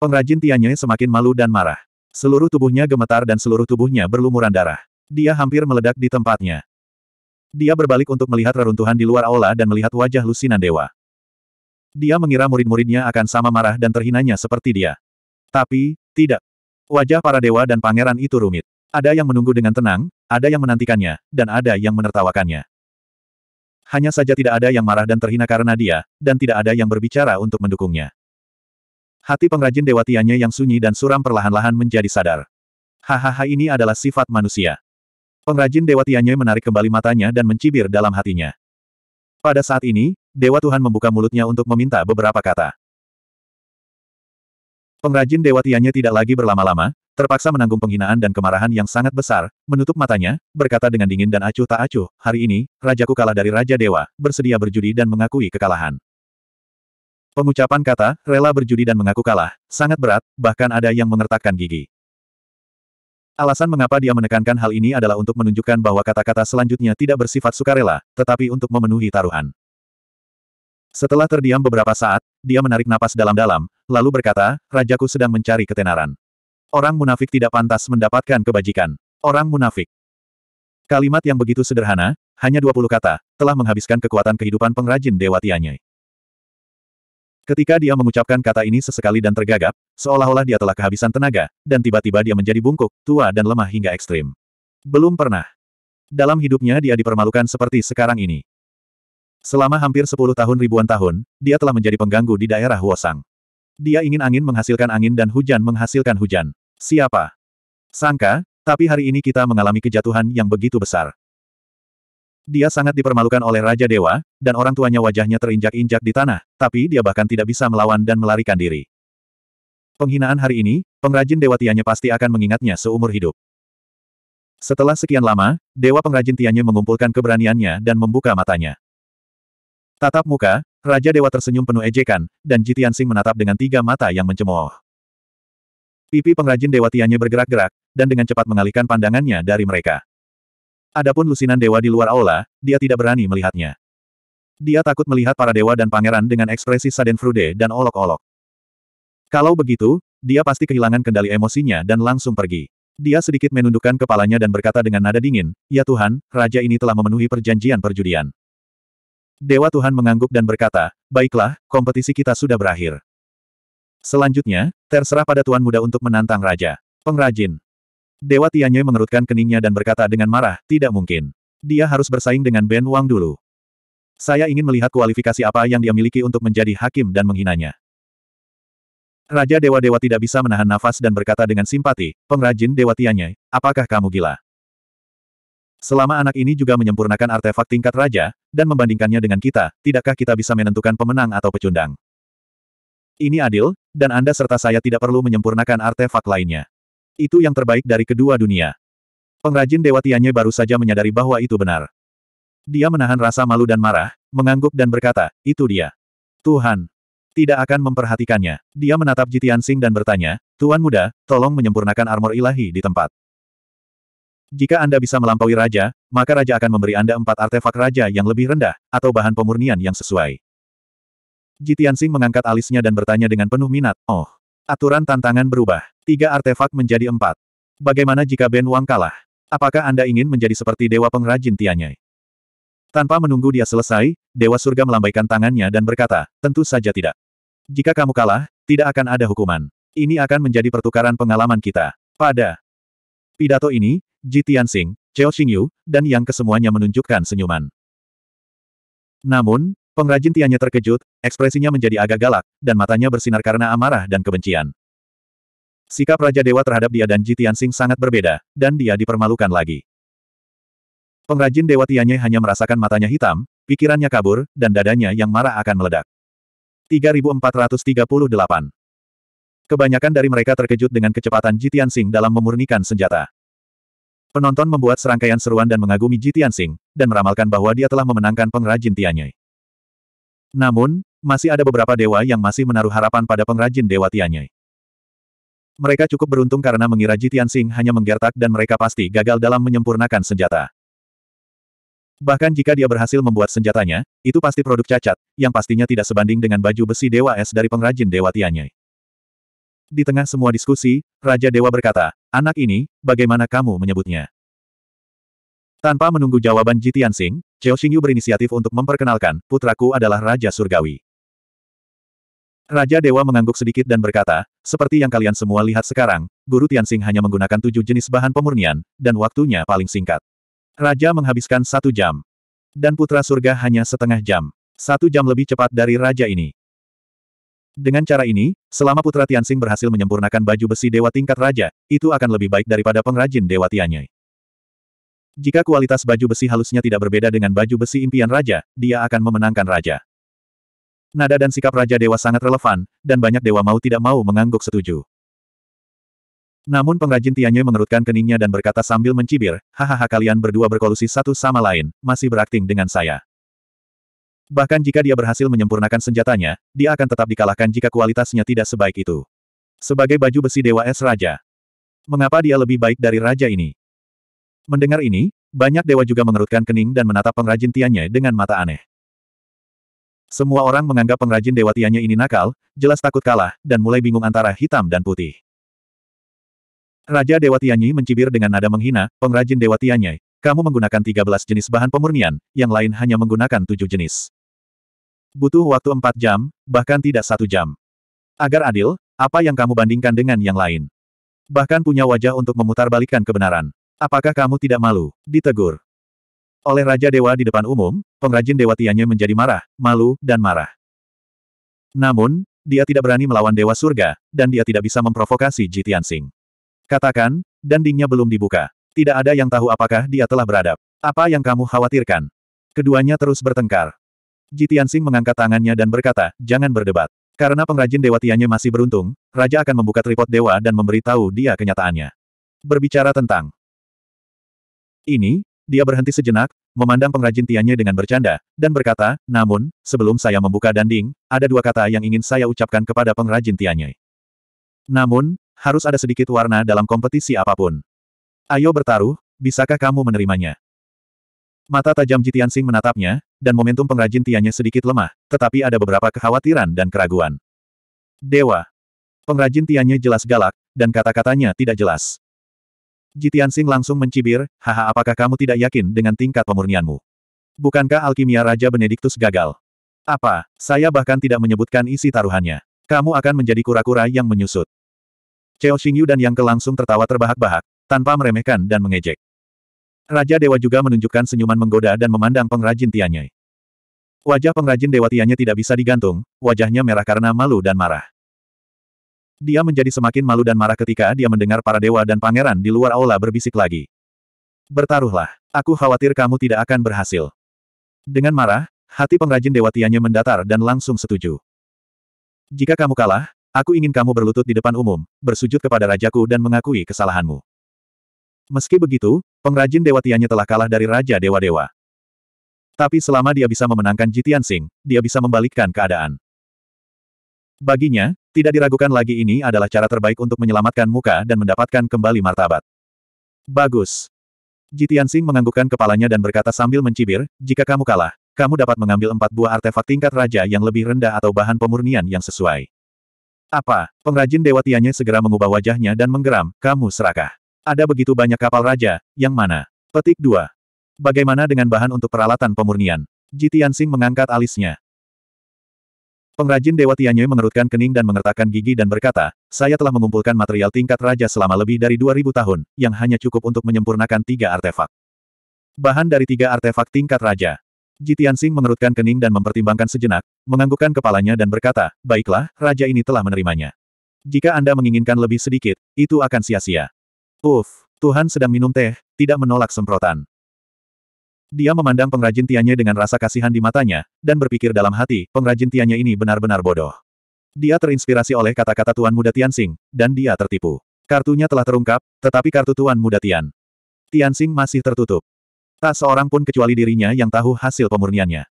Pengrajin Tianye semakin malu dan marah. Seluruh tubuhnya gemetar dan seluruh tubuhnya berlumuran darah. Dia hampir meledak di tempatnya. Dia berbalik untuk melihat reruntuhan di luar aula dan melihat wajah lusinan dewa. Dia mengira murid-muridnya akan sama marah dan terhinanya seperti dia. Tapi, tidak. Wajah para dewa dan pangeran itu rumit. Ada yang menunggu dengan tenang, ada yang menantikannya, dan ada yang menertawakannya. Hanya saja tidak ada yang marah dan terhina karena dia, dan tidak ada yang berbicara untuk mendukungnya. Hati pengrajin dewa yang sunyi dan suram perlahan-lahan menjadi sadar. Hahaha ini adalah sifat manusia. Pengrajin dewa menarik kembali matanya dan mencibir dalam hatinya. Pada saat ini, Dewa Tuhan membuka mulutnya untuk meminta beberapa kata. Pengrajin Dewa tidak lagi berlama-lama, terpaksa menanggung penghinaan dan kemarahan yang sangat besar, menutup matanya, berkata dengan dingin dan acuh tak acuh, hari ini, Rajaku kalah dari Raja Dewa, bersedia berjudi dan mengakui kekalahan. Pengucapan kata, rela berjudi dan mengaku kalah, sangat berat, bahkan ada yang mengertakkan gigi. Alasan mengapa dia menekankan hal ini adalah untuk menunjukkan bahwa kata-kata selanjutnya tidak bersifat sukarela, tetapi untuk memenuhi taruhan. Setelah terdiam beberapa saat, dia menarik napas dalam-dalam, lalu berkata, Rajaku sedang mencari ketenaran. Orang munafik tidak pantas mendapatkan kebajikan. Orang munafik. Kalimat yang begitu sederhana, hanya 20 kata, telah menghabiskan kekuatan kehidupan pengrajin Dewa Tianyai. Ketika dia mengucapkan kata ini sesekali dan tergagap, seolah-olah dia telah kehabisan tenaga, dan tiba-tiba dia menjadi bungkuk, tua dan lemah hingga ekstrim. Belum pernah. Dalam hidupnya dia dipermalukan seperti sekarang ini. Selama hampir sepuluh tahun ribuan tahun, dia telah menjadi pengganggu di daerah Huosang. Dia ingin angin menghasilkan angin dan hujan menghasilkan hujan. Siapa? Sangka, tapi hari ini kita mengalami kejatuhan yang begitu besar. Dia sangat dipermalukan oleh Raja Dewa, dan orang tuanya wajahnya terinjak-injak di tanah, tapi dia bahkan tidak bisa melawan dan melarikan diri. Penghinaan hari ini, pengrajin Dewa Tianya pasti akan mengingatnya seumur hidup. Setelah sekian lama, Dewa Pengrajin Tianya mengumpulkan keberaniannya dan membuka matanya. Tatap muka, Raja Dewa tersenyum penuh ejekan, dan Sing menatap dengan tiga mata yang mencemooh. Pipi pengrajin Dewa Tianya bergerak-gerak, dan dengan cepat mengalihkan pandangannya dari mereka. Adapun lusinan dewa di luar aula, dia tidak berani melihatnya. Dia takut melihat para dewa dan pangeran dengan ekspresi frude dan olok-olok. Kalau begitu, dia pasti kehilangan kendali emosinya dan langsung pergi. Dia sedikit menundukkan kepalanya dan berkata dengan nada dingin, Ya Tuhan, Raja ini telah memenuhi perjanjian perjudian. Dewa Tuhan mengangguk dan berkata, Baiklah, kompetisi kita sudah berakhir. Selanjutnya, terserah pada Tuan Muda untuk menantang Raja. Pengrajin. Dewa Tianye mengerutkan keningnya dan berkata dengan marah, tidak mungkin. Dia harus bersaing dengan Ben Wang dulu. Saya ingin melihat kualifikasi apa yang dia miliki untuk menjadi hakim dan menghinanya. Raja Dewa-Dewa tidak bisa menahan nafas dan berkata dengan simpati, pengrajin Dewa Tianye, apakah kamu gila? Selama anak ini juga menyempurnakan artefak tingkat raja, dan membandingkannya dengan kita, tidakkah kita bisa menentukan pemenang atau pecundang? Ini adil, dan Anda serta saya tidak perlu menyempurnakan artefak lainnya. Itu yang terbaik dari kedua dunia. Pengrajin Dewa Tianye baru saja menyadari bahwa itu benar. Dia menahan rasa malu dan marah, mengangguk dan berkata, itu dia. Tuhan. Tidak akan memperhatikannya. Dia menatap Jitian Sing dan bertanya, Tuan muda, tolong menyempurnakan armor ilahi di tempat. Jika Anda bisa melampaui raja, maka raja akan memberi Anda empat artefak raja yang lebih rendah, atau bahan pemurnian yang sesuai. Jitian Sing mengangkat alisnya dan bertanya dengan penuh minat, Oh, Aturan tantangan berubah. Tiga artefak menjadi empat. Bagaimana jika Ben Wang kalah? Apakah Anda ingin menjadi seperti Dewa Pengrajin Tianyai? Tanpa menunggu dia selesai, Dewa Surga melambaikan tangannya dan berkata, tentu saja tidak. Jika kamu kalah, tidak akan ada hukuman. Ini akan menjadi pertukaran pengalaman kita. Pada pidato ini, Ji Tianxing, Cheo Xingyu, dan yang kesemuanya menunjukkan senyuman. Namun, Pengrajin tianya terkejut, ekspresinya menjadi agak galak, dan matanya bersinar karena amarah dan kebencian. Sikap Raja Dewa terhadap dia dan Ji Tianxing sangat berbeda, dan dia dipermalukan lagi. Pengrajin Dewa Tianya hanya merasakan matanya hitam, pikirannya kabur, dan dadanya yang marah akan meledak. 3438 Kebanyakan dari mereka terkejut dengan kecepatan Ji Tianxing dalam memurnikan senjata. Penonton membuat serangkaian seruan dan mengagumi Ji Tianxing, dan meramalkan bahwa dia telah memenangkan pengrajin Tianye. Namun, masih ada beberapa dewa yang masih menaruh harapan pada pengrajin dewa Tianyai. Mereka cukup beruntung karena mengira Jitian Sing hanya menggertak dan mereka pasti gagal dalam menyempurnakan senjata. Bahkan jika dia berhasil membuat senjatanya, itu pasti produk cacat, yang pastinya tidak sebanding dengan baju besi Dewa Es dari pengrajin Dewa Tianyai. Di tengah semua diskusi, Raja Dewa berkata, anak ini, bagaimana kamu menyebutnya? Tanpa menunggu jawaban Ji Tianxing, Cao Xingyu berinisiatif untuk memperkenalkan, putraku adalah Raja Surgawi. Raja Dewa mengangguk sedikit dan berkata, seperti yang kalian semua lihat sekarang, Guru Tianxing hanya menggunakan tujuh jenis bahan pemurnian, dan waktunya paling singkat. Raja menghabiskan satu jam. Dan Putra Surga hanya setengah jam. Satu jam lebih cepat dari Raja ini. Dengan cara ini, selama Putra Tianxing berhasil menyempurnakan baju besi Dewa tingkat Raja, itu akan lebih baik daripada pengrajin Dewa Tianyai. Jika kualitas baju besi halusnya tidak berbeda dengan baju besi impian raja, dia akan memenangkan raja. Nada dan sikap Raja Dewa sangat relevan, dan banyak dewa mau tidak mau mengangguk setuju. Namun pengrajin Tianye mengerutkan keningnya dan berkata sambil mencibir, hahaha kalian berdua berkolusi satu sama lain, masih berakting dengan saya. Bahkan jika dia berhasil menyempurnakan senjatanya, dia akan tetap dikalahkan jika kualitasnya tidak sebaik itu. Sebagai baju besi Dewa Es Raja. Mengapa dia lebih baik dari Raja ini? Mendengar ini, banyak dewa juga mengerutkan kening dan menatap pengrajin tiannya dengan mata aneh. Semua orang menganggap pengrajin dewa tiannya ini nakal, jelas takut kalah, dan mulai bingung antara hitam dan putih. Raja Dewa Tianyi mencibir dengan nada menghina, pengrajin Dewa Tianyi, kamu menggunakan 13 jenis bahan pemurnian, yang lain hanya menggunakan 7 jenis. Butuh waktu 4 jam, bahkan tidak satu jam. Agar adil, apa yang kamu bandingkan dengan yang lain? Bahkan punya wajah untuk memutarbalikkan kebenaran. Apakah kamu tidak malu? Ditegur. Oleh Raja Dewa di depan umum, pengrajin Dewa Tianye menjadi marah, malu, dan marah. Namun, dia tidak berani melawan Dewa Surga, dan dia tidak bisa memprovokasi Ji Tianxing. Katakan, dan dingnya belum dibuka. Tidak ada yang tahu apakah dia telah beradab. Apa yang kamu khawatirkan? Keduanya terus bertengkar. Ji Tianxing mengangkat tangannya dan berkata, jangan berdebat. Karena pengrajin Dewa Tianye masih beruntung, Raja akan membuka tripod Dewa dan memberitahu dia kenyataannya. Berbicara tentang ini, dia berhenti sejenak, memandang pengrajin tiannya dengan bercanda, dan berkata, namun, sebelum saya membuka danding, ada dua kata yang ingin saya ucapkan kepada pengrajin tiannya. Namun, harus ada sedikit warna dalam kompetisi apapun. Ayo bertaruh, bisakah kamu menerimanya? Mata tajam Jitian Sing menatapnya, dan momentum pengrajin tiannya sedikit lemah, tetapi ada beberapa kekhawatiran dan keraguan. Dewa. Pengrajin tiannya jelas galak, dan kata-katanya tidak jelas. Jitian Sing langsung mencibir, haha apakah kamu tidak yakin dengan tingkat pemurnianmu? Bukankah alkimia Raja Benediktus gagal? Apa, saya bahkan tidak menyebutkan isi taruhannya. Kamu akan menjadi kura-kura yang menyusut. Cheo Xingyu dan Yang Ke langsung tertawa terbahak-bahak, tanpa meremehkan dan mengejek. Raja Dewa juga menunjukkan senyuman menggoda dan memandang pengrajin Tianyai. Wajah pengrajin Dewa Tianya tidak bisa digantung, wajahnya merah karena malu dan marah. Dia menjadi semakin malu dan marah ketika dia mendengar para dewa dan pangeran di luar aula berbisik lagi. Bertaruhlah, aku khawatir kamu tidak akan berhasil. Dengan marah, hati pengrajin dewa Tianya mendatar dan langsung setuju. Jika kamu kalah, aku ingin kamu berlutut di depan umum, bersujud kepada rajaku dan mengakui kesalahanmu. Meski begitu, pengrajin dewa Tianya telah kalah dari Raja Dewa-Dewa. Tapi selama dia bisa memenangkan Jitian Sing, dia bisa membalikkan keadaan. Baginya, tidak diragukan lagi ini adalah cara terbaik untuk menyelamatkan muka dan mendapatkan kembali martabat. Bagus. Jitian Sing menganggukkan kepalanya dan berkata sambil mencibir, jika kamu kalah, kamu dapat mengambil empat buah artefak tingkat raja yang lebih rendah atau bahan pemurnian yang sesuai. Apa? Pengrajin Dewa Tianya segera mengubah wajahnya dan menggeram, kamu serakah. Ada begitu banyak kapal raja, yang mana? Petik 2. Bagaimana dengan bahan untuk peralatan pemurnian? Jitian Sing mengangkat alisnya. Pengrajin Dewa Tianye mengerutkan kening dan mengertakkan gigi dan berkata, saya telah mengumpulkan material tingkat raja selama lebih dari 2000 tahun, yang hanya cukup untuk menyempurnakan tiga artefak. Bahan dari tiga artefak tingkat raja. Jitian Tianxing mengerutkan kening dan mempertimbangkan sejenak, menganggukkan kepalanya dan berkata, baiklah, raja ini telah menerimanya. Jika Anda menginginkan lebih sedikit, itu akan sia-sia. Uf, Tuhan sedang minum teh, tidak menolak semprotan. Dia memandang pengrajin tiannya dengan rasa kasihan di matanya, dan berpikir dalam hati, pengrajin tiannya ini benar-benar bodoh. Dia terinspirasi oleh kata-kata Tuan Muda Tianxing, dan dia tertipu. Kartunya telah terungkap, tetapi kartu Tuan Muda Tian. Tianxing masih tertutup. Tak seorang pun kecuali dirinya yang tahu hasil pemurniannya.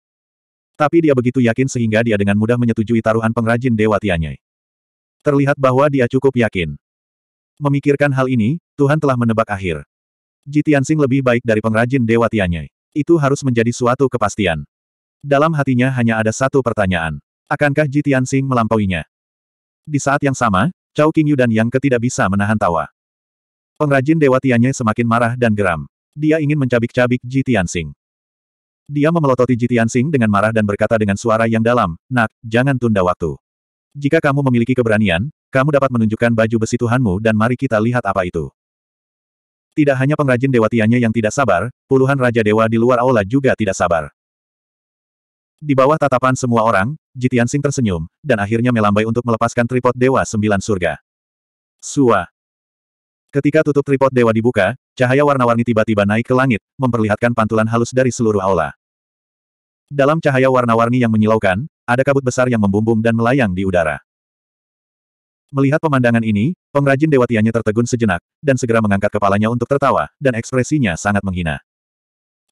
Tapi dia begitu yakin sehingga dia dengan mudah menyetujui taruhan pengrajin Dewa Tianye. Terlihat bahwa dia cukup yakin. Memikirkan hal ini, Tuhan telah menebak akhir. Ji Tianxing lebih baik dari pengrajin Dewa Tianye. Itu harus menjadi suatu kepastian. Dalam hatinya hanya ada satu pertanyaan. Akankah Ji Tianxing melampauinya? Di saat yang sama, Cao Qingyu dan Yang ketidak bisa menahan tawa. Pengrajin Dewa Tiannya semakin marah dan geram. Dia ingin mencabik-cabik Ji Tianxing. Dia memelototi Ji Tianxing dengan marah dan berkata dengan suara yang dalam, Nak, jangan tunda waktu. Jika kamu memiliki keberanian, kamu dapat menunjukkan baju besi Tuhanmu dan mari kita lihat apa itu. Tidak hanya pengrajin dewatianya yang tidak sabar, puluhan raja dewa di luar aula juga tidak sabar. Di bawah tatapan semua orang, Jitian Sing tersenyum, dan akhirnya melambai untuk melepaskan tripod dewa sembilan surga. Sua. Ketika tutup tripod dewa dibuka, cahaya warna-warni tiba-tiba naik ke langit, memperlihatkan pantulan halus dari seluruh aula. Dalam cahaya warna-warni yang menyilaukan, ada kabut besar yang membumbung dan melayang di udara. Melihat pemandangan ini, pengrajin dewatianya tertegun sejenak, dan segera mengangkat kepalanya untuk tertawa, dan ekspresinya sangat menghina.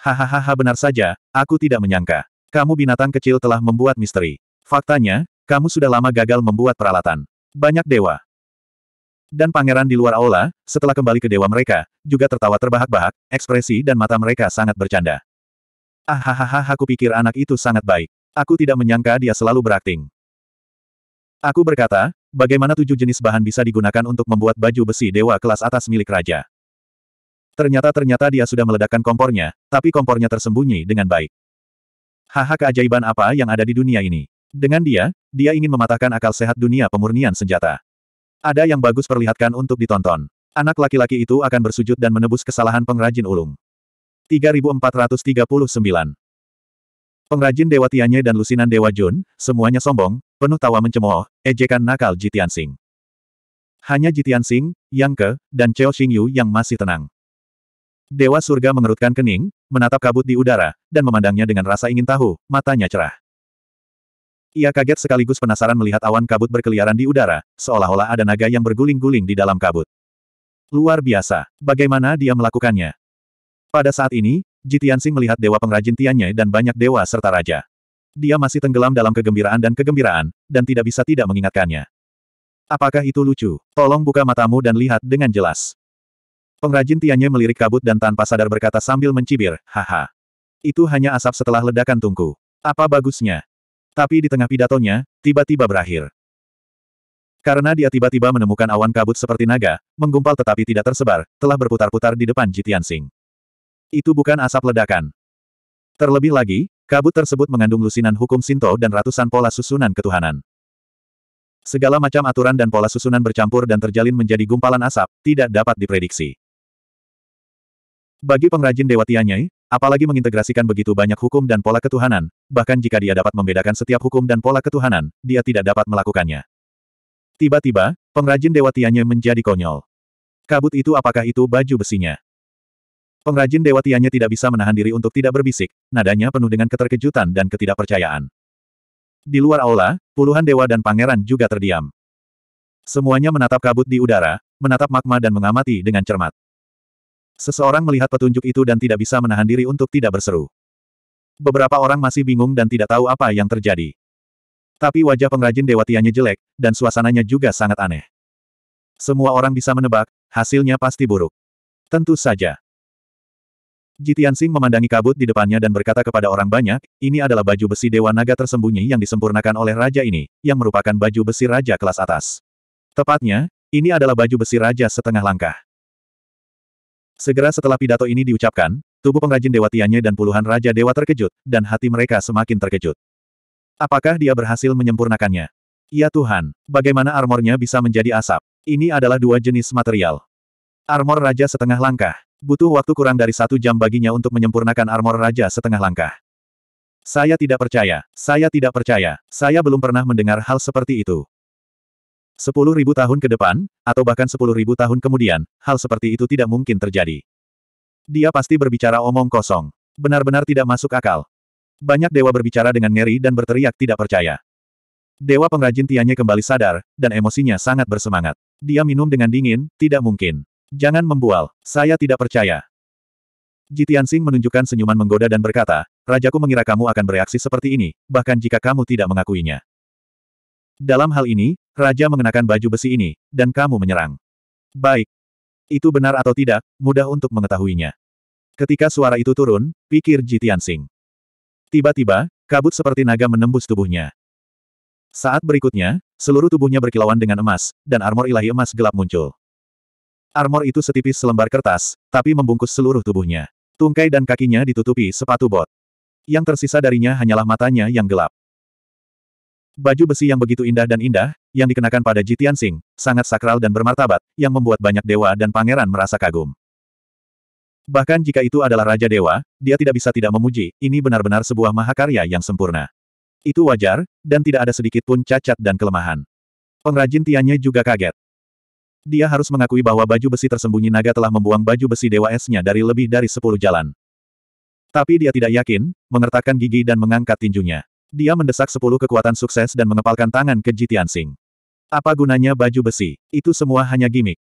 Hahaha benar saja, aku tidak menyangka. Kamu binatang kecil telah membuat misteri. Faktanya, kamu sudah lama gagal membuat peralatan. Banyak dewa. Dan pangeran di luar aula, setelah kembali ke dewa mereka, juga tertawa terbahak-bahak, ekspresi dan mata mereka sangat bercanda. Ahahaha aku pikir anak itu sangat baik. Aku tidak menyangka dia selalu berakting. Aku berkata, Bagaimana tujuh jenis bahan bisa digunakan untuk membuat baju besi dewa kelas atas milik raja? Ternyata-ternyata dia sudah meledakkan kompornya, tapi kompornya tersembunyi dengan baik. Haha keajaiban apa yang ada di dunia ini. Dengan dia, dia ingin mematahkan akal sehat dunia pemurnian senjata. Ada yang bagus perlihatkan untuk ditonton. Anak laki-laki itu akan bersujud dan menebus kesalahan pengrajin ulung. 3439 Pengrajin Dewa Tianye dan lusinan Dewa Jun, semuanya sombong, Penuh tawa mencemooh, ejekan nakal Jitian Sing. Hanya Jitian Sing, Yang Ke, dan Cheo Xingyu yang masih tenang. Dewa surga mengerutkan kening, menatap kabut di udara, dan memandangnya dengan rasa ingin tahu, matanya cerah. Ia kaget sekaligus penasaran melihat awan kabut berkeliaran di udara, seolah-olah ada naga yang berguling-guling di dalam kabut. Luar biasa, bagaimana dia melakukannya? Pada saat ini, Jitian Sing melihat dewa pengrajin Tianye dan banyak dewa serta raja dia masih tenggelam dalam kegembiraan dan kegembiraan, dan tidak bisa tidak mengingatkannya. Apakah itu lucu? Tolong buka matamu dan lihat dengan jelas. Pengrajin Tianye melirik kabut dan tanpa sadar berkata sambil mencibir, haha. Itu hanya asap setelah ledakan tungku. Apa bagusnya? Tapi di tengah pidatonya, tiba-tiba berakhir. Karena dia tiba-tiba menemukan awan kabut seperti naga, menggumpal tetapi tidak tersebar, telah berputar-putar di depan Jitian Sing. Itu bukan asap ledakan. Terlebih lagi, Kabut tersebut mengandung lusinan hukum Sinto dan ratusan pola susunan ketuhanan. Segala macam aturan dan pola susunan bercampur dan terjalin menjadi gumpalan asap, tidak dapat diprediksi. Bagi pengrajin Dewa Tianyai, apalagi mengintegrasikan begitu banyak hukum dan pola ketuhanan, bahkan jika dia dapat membedakan setiap hukum dan pola ketuhanan, dia tidak dapat melakukannya. Tiba-tiba, pengrajin Dewa Tianyai menjadi konyol. Kabut itu apakah itu baju besinya? Pengrajin Dewa Tianya tidak bisa menahan diri untuk tidak berbisik, nadanya penuh dengan keterkejutan dan ketidakpercayaan. Di luar aula, puluhan dewa dan pangeran juga terdiam. Semuanya menatap kabut di udara, menatap magma dan mengamati dengan cermat. Seseorang melihat petunjuk itu dan tidak bisa menahan diri untuk tidak berseru. Beberapa orang masih bingung dan tidak tahu apa yang terjadi. Tapi wajah pengrajin Dewa Tianya jelek, dan suasananya juga sangat aneh. Semua orang bisa menebak, hasilnya pasti buruk. Tentu saja, Jitian Sing memandangi kabut di depannya dan berkata kepada orang banyak, ini adalah baju besi Dewa Naga tersembunyi yang disempurnakan oleh raja ini, yang merupakan baju besi raja kelas atas. Tepatnya, ini adalah baju besi raja setengah langkah. Segera setelah pidato ini diucapkan, tubuh pengrajin Dewa Tianye dan puluhan Raja Dewa terkejut, dan hati mereka semakin terkejut. Apakah dia berhasil menyempurnakannya? Ya Tuhan, bagaimana armornya bisa menjadi asap? Ini adalah dua jenis material. Armor Raja setengah langkah. Butuh waktu kurang dari satu jam baginya untuk menyempurnakan armor Raja setengah langkah. Saya tidak percaya, saya tidak percaya, saya belum pernah mendengar hal seperti itu. Sepuluh ribu tahun ke depan, atau bahkan sepuluh ribu tahun kemudian, hal seperti itu tidak mungkin terjadi. Dia pasti berbicara omong kosong. Benar-benar tidak masuk akal. Banyak dewa berbicara dengan ngeri dan berteriak tidak percaya. Dewa pengrajin tianya kembali sadar, dan emosinya sangat bersemangat. Dia minum dengan dingin, tidak mungkin. Jangan membual, saya tidak percaya. Jitian Sing menunjukkan senyuman menggoda dan berkata, Rajaku mengira kamu akan bereaksi seperti ini, bahkan jika kamu tidak mengakuinya. Dalam hal ini, Raja mengenakan baju besi ini, dan kamu menyerang. Baik. Itu benar atau tidak, mudah untuk mengetahuinya. Ketika suara itu turun, pikir Jitian Sing. Tiba-tiba, kabut seperti naga menembus tubuhnya. Saat berikutnya, seluruh tubuhnya berkilauan dengan emas, dan armor ilahi emas gelap muncul. Armor itu setipis selembar kertas, tapi membungkus seluruh tubuhnya. Tungkai dan kakinya ditutupi sepatu bot. Yang tersisa darinya hanyalah matanya yang gelap. Baju besi yang begitu indah dan indah, yang dikenakan pada Jitian Sing, sangat sakral dan bermartabat, yang membuat banyak dewa dan pangeran merasa kagum. Bahkan jika itu adalah Raja Dewa, dia tidak bisa tidak memuji, ini benar-benar sebuah mahakarya yang sempurna. Itu wajar, dan tidak ada sedikit pun cacat dan kelemahan. Pengrajin tiannya juga kaget. Dia harus mengakui bahwa baju besi tersembunyi naga telah membuang baju besi dewa esnya dari lebih dari sepuluh jalan. Tapi dia tidak yakin, mengertakkan gigi dan mengangkat tinjunya. Dia mendesak sepuluh kekuatan sukses dan mengepalkan tangan ke Jitian Sing. Apa gunanya baju besi? Itu semua hanya gimmick.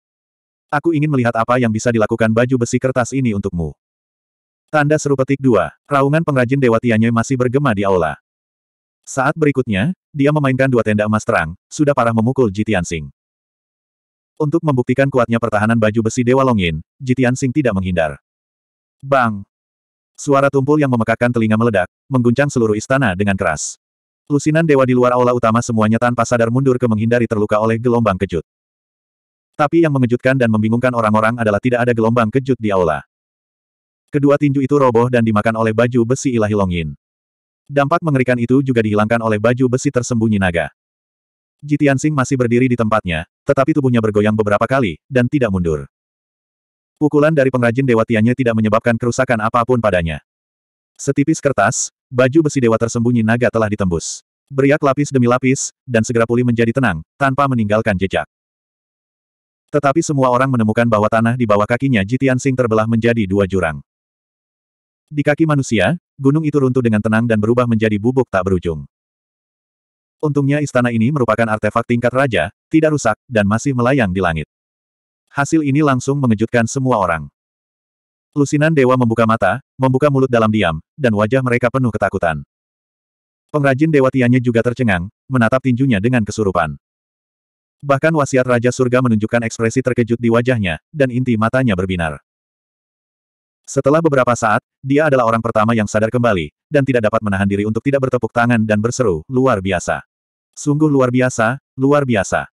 Aku ingin melihat apa yang bisa dilakukan baju besi kertas ini untukmu. Tanda seru petik dua. Raungan pengrajin Dewa Tianyue masih bergema di aula. Saat berikutnya, dia memainkan dua tenda emas terang, sudah parah memukul Jitian Sing. Untuk membuktikan kuatnya pertahanan baju besi Dewa Longin, Jitian Sing tidak menghindar. Bang! Suara tumpul yang memekakan telinga meledak, mengguncang seluruh istana dengan keras. Lusinan dewa di luar aula utama semuanya tanpa sadar mundur ke menghindari terluka oleh gelombang kejut. Tapi yang mengejutkan dan membingungkan orang-orang adalah tidak ada gelombang kejut di aula. Kedua tinju itu roboh dan dimakan oleh baju besi ilahi Longin. Dampak mengerikan itu juga dihilangkan oleh baju besi tersembunyi naga. Jitian Sing masih berdiri di tempatnya, tetapi tubuhnya bergoyang beberapa kali, dan tidak mundur. Pukulan dari pengrajin Dewa Tiannya tidak menyebabkan kerusakan apapun padanya. Setipis kertas, baju besi dewa tersembunyi naga telah ditembus. Beriak lapis demi lapis, dan segera pulih menjadi tenang, tanpa meninggalkan jejak. Tetapi semua orang menemukan bahwa tanah di bawah kakinya Jitian Sing terbelah menjadi dua jurang. Di kaki manusia, gunung itu runtuh dengan tenang dan berubah menjadi bubuk tak berujung. Untungnya istana ini merupakan artefak tingkat raja, tidak rusak, dan masih melayang di langit. Hasil ini langsung mengejutkan semua orang. Lusinan dewa membuka mata, membuka mulut dalam diam, dan wajah mereka penuh ketakutan. Pengrajin dewa tianya juga tercengang, menatap tinjunya dengan kesurupan. Bahkan wasiat Raja Surga menunjukkan ekspresi terkejut di wajahnya, dan inti matanya berbinar. Setelah beberapa saat, dia adalah orang pertama yang sadar kembali, dan tidak dapat menahan diri untuk tidak bertepuk tangan dan berseru, luar biasa. Sungguh luar biasa, luar biasa.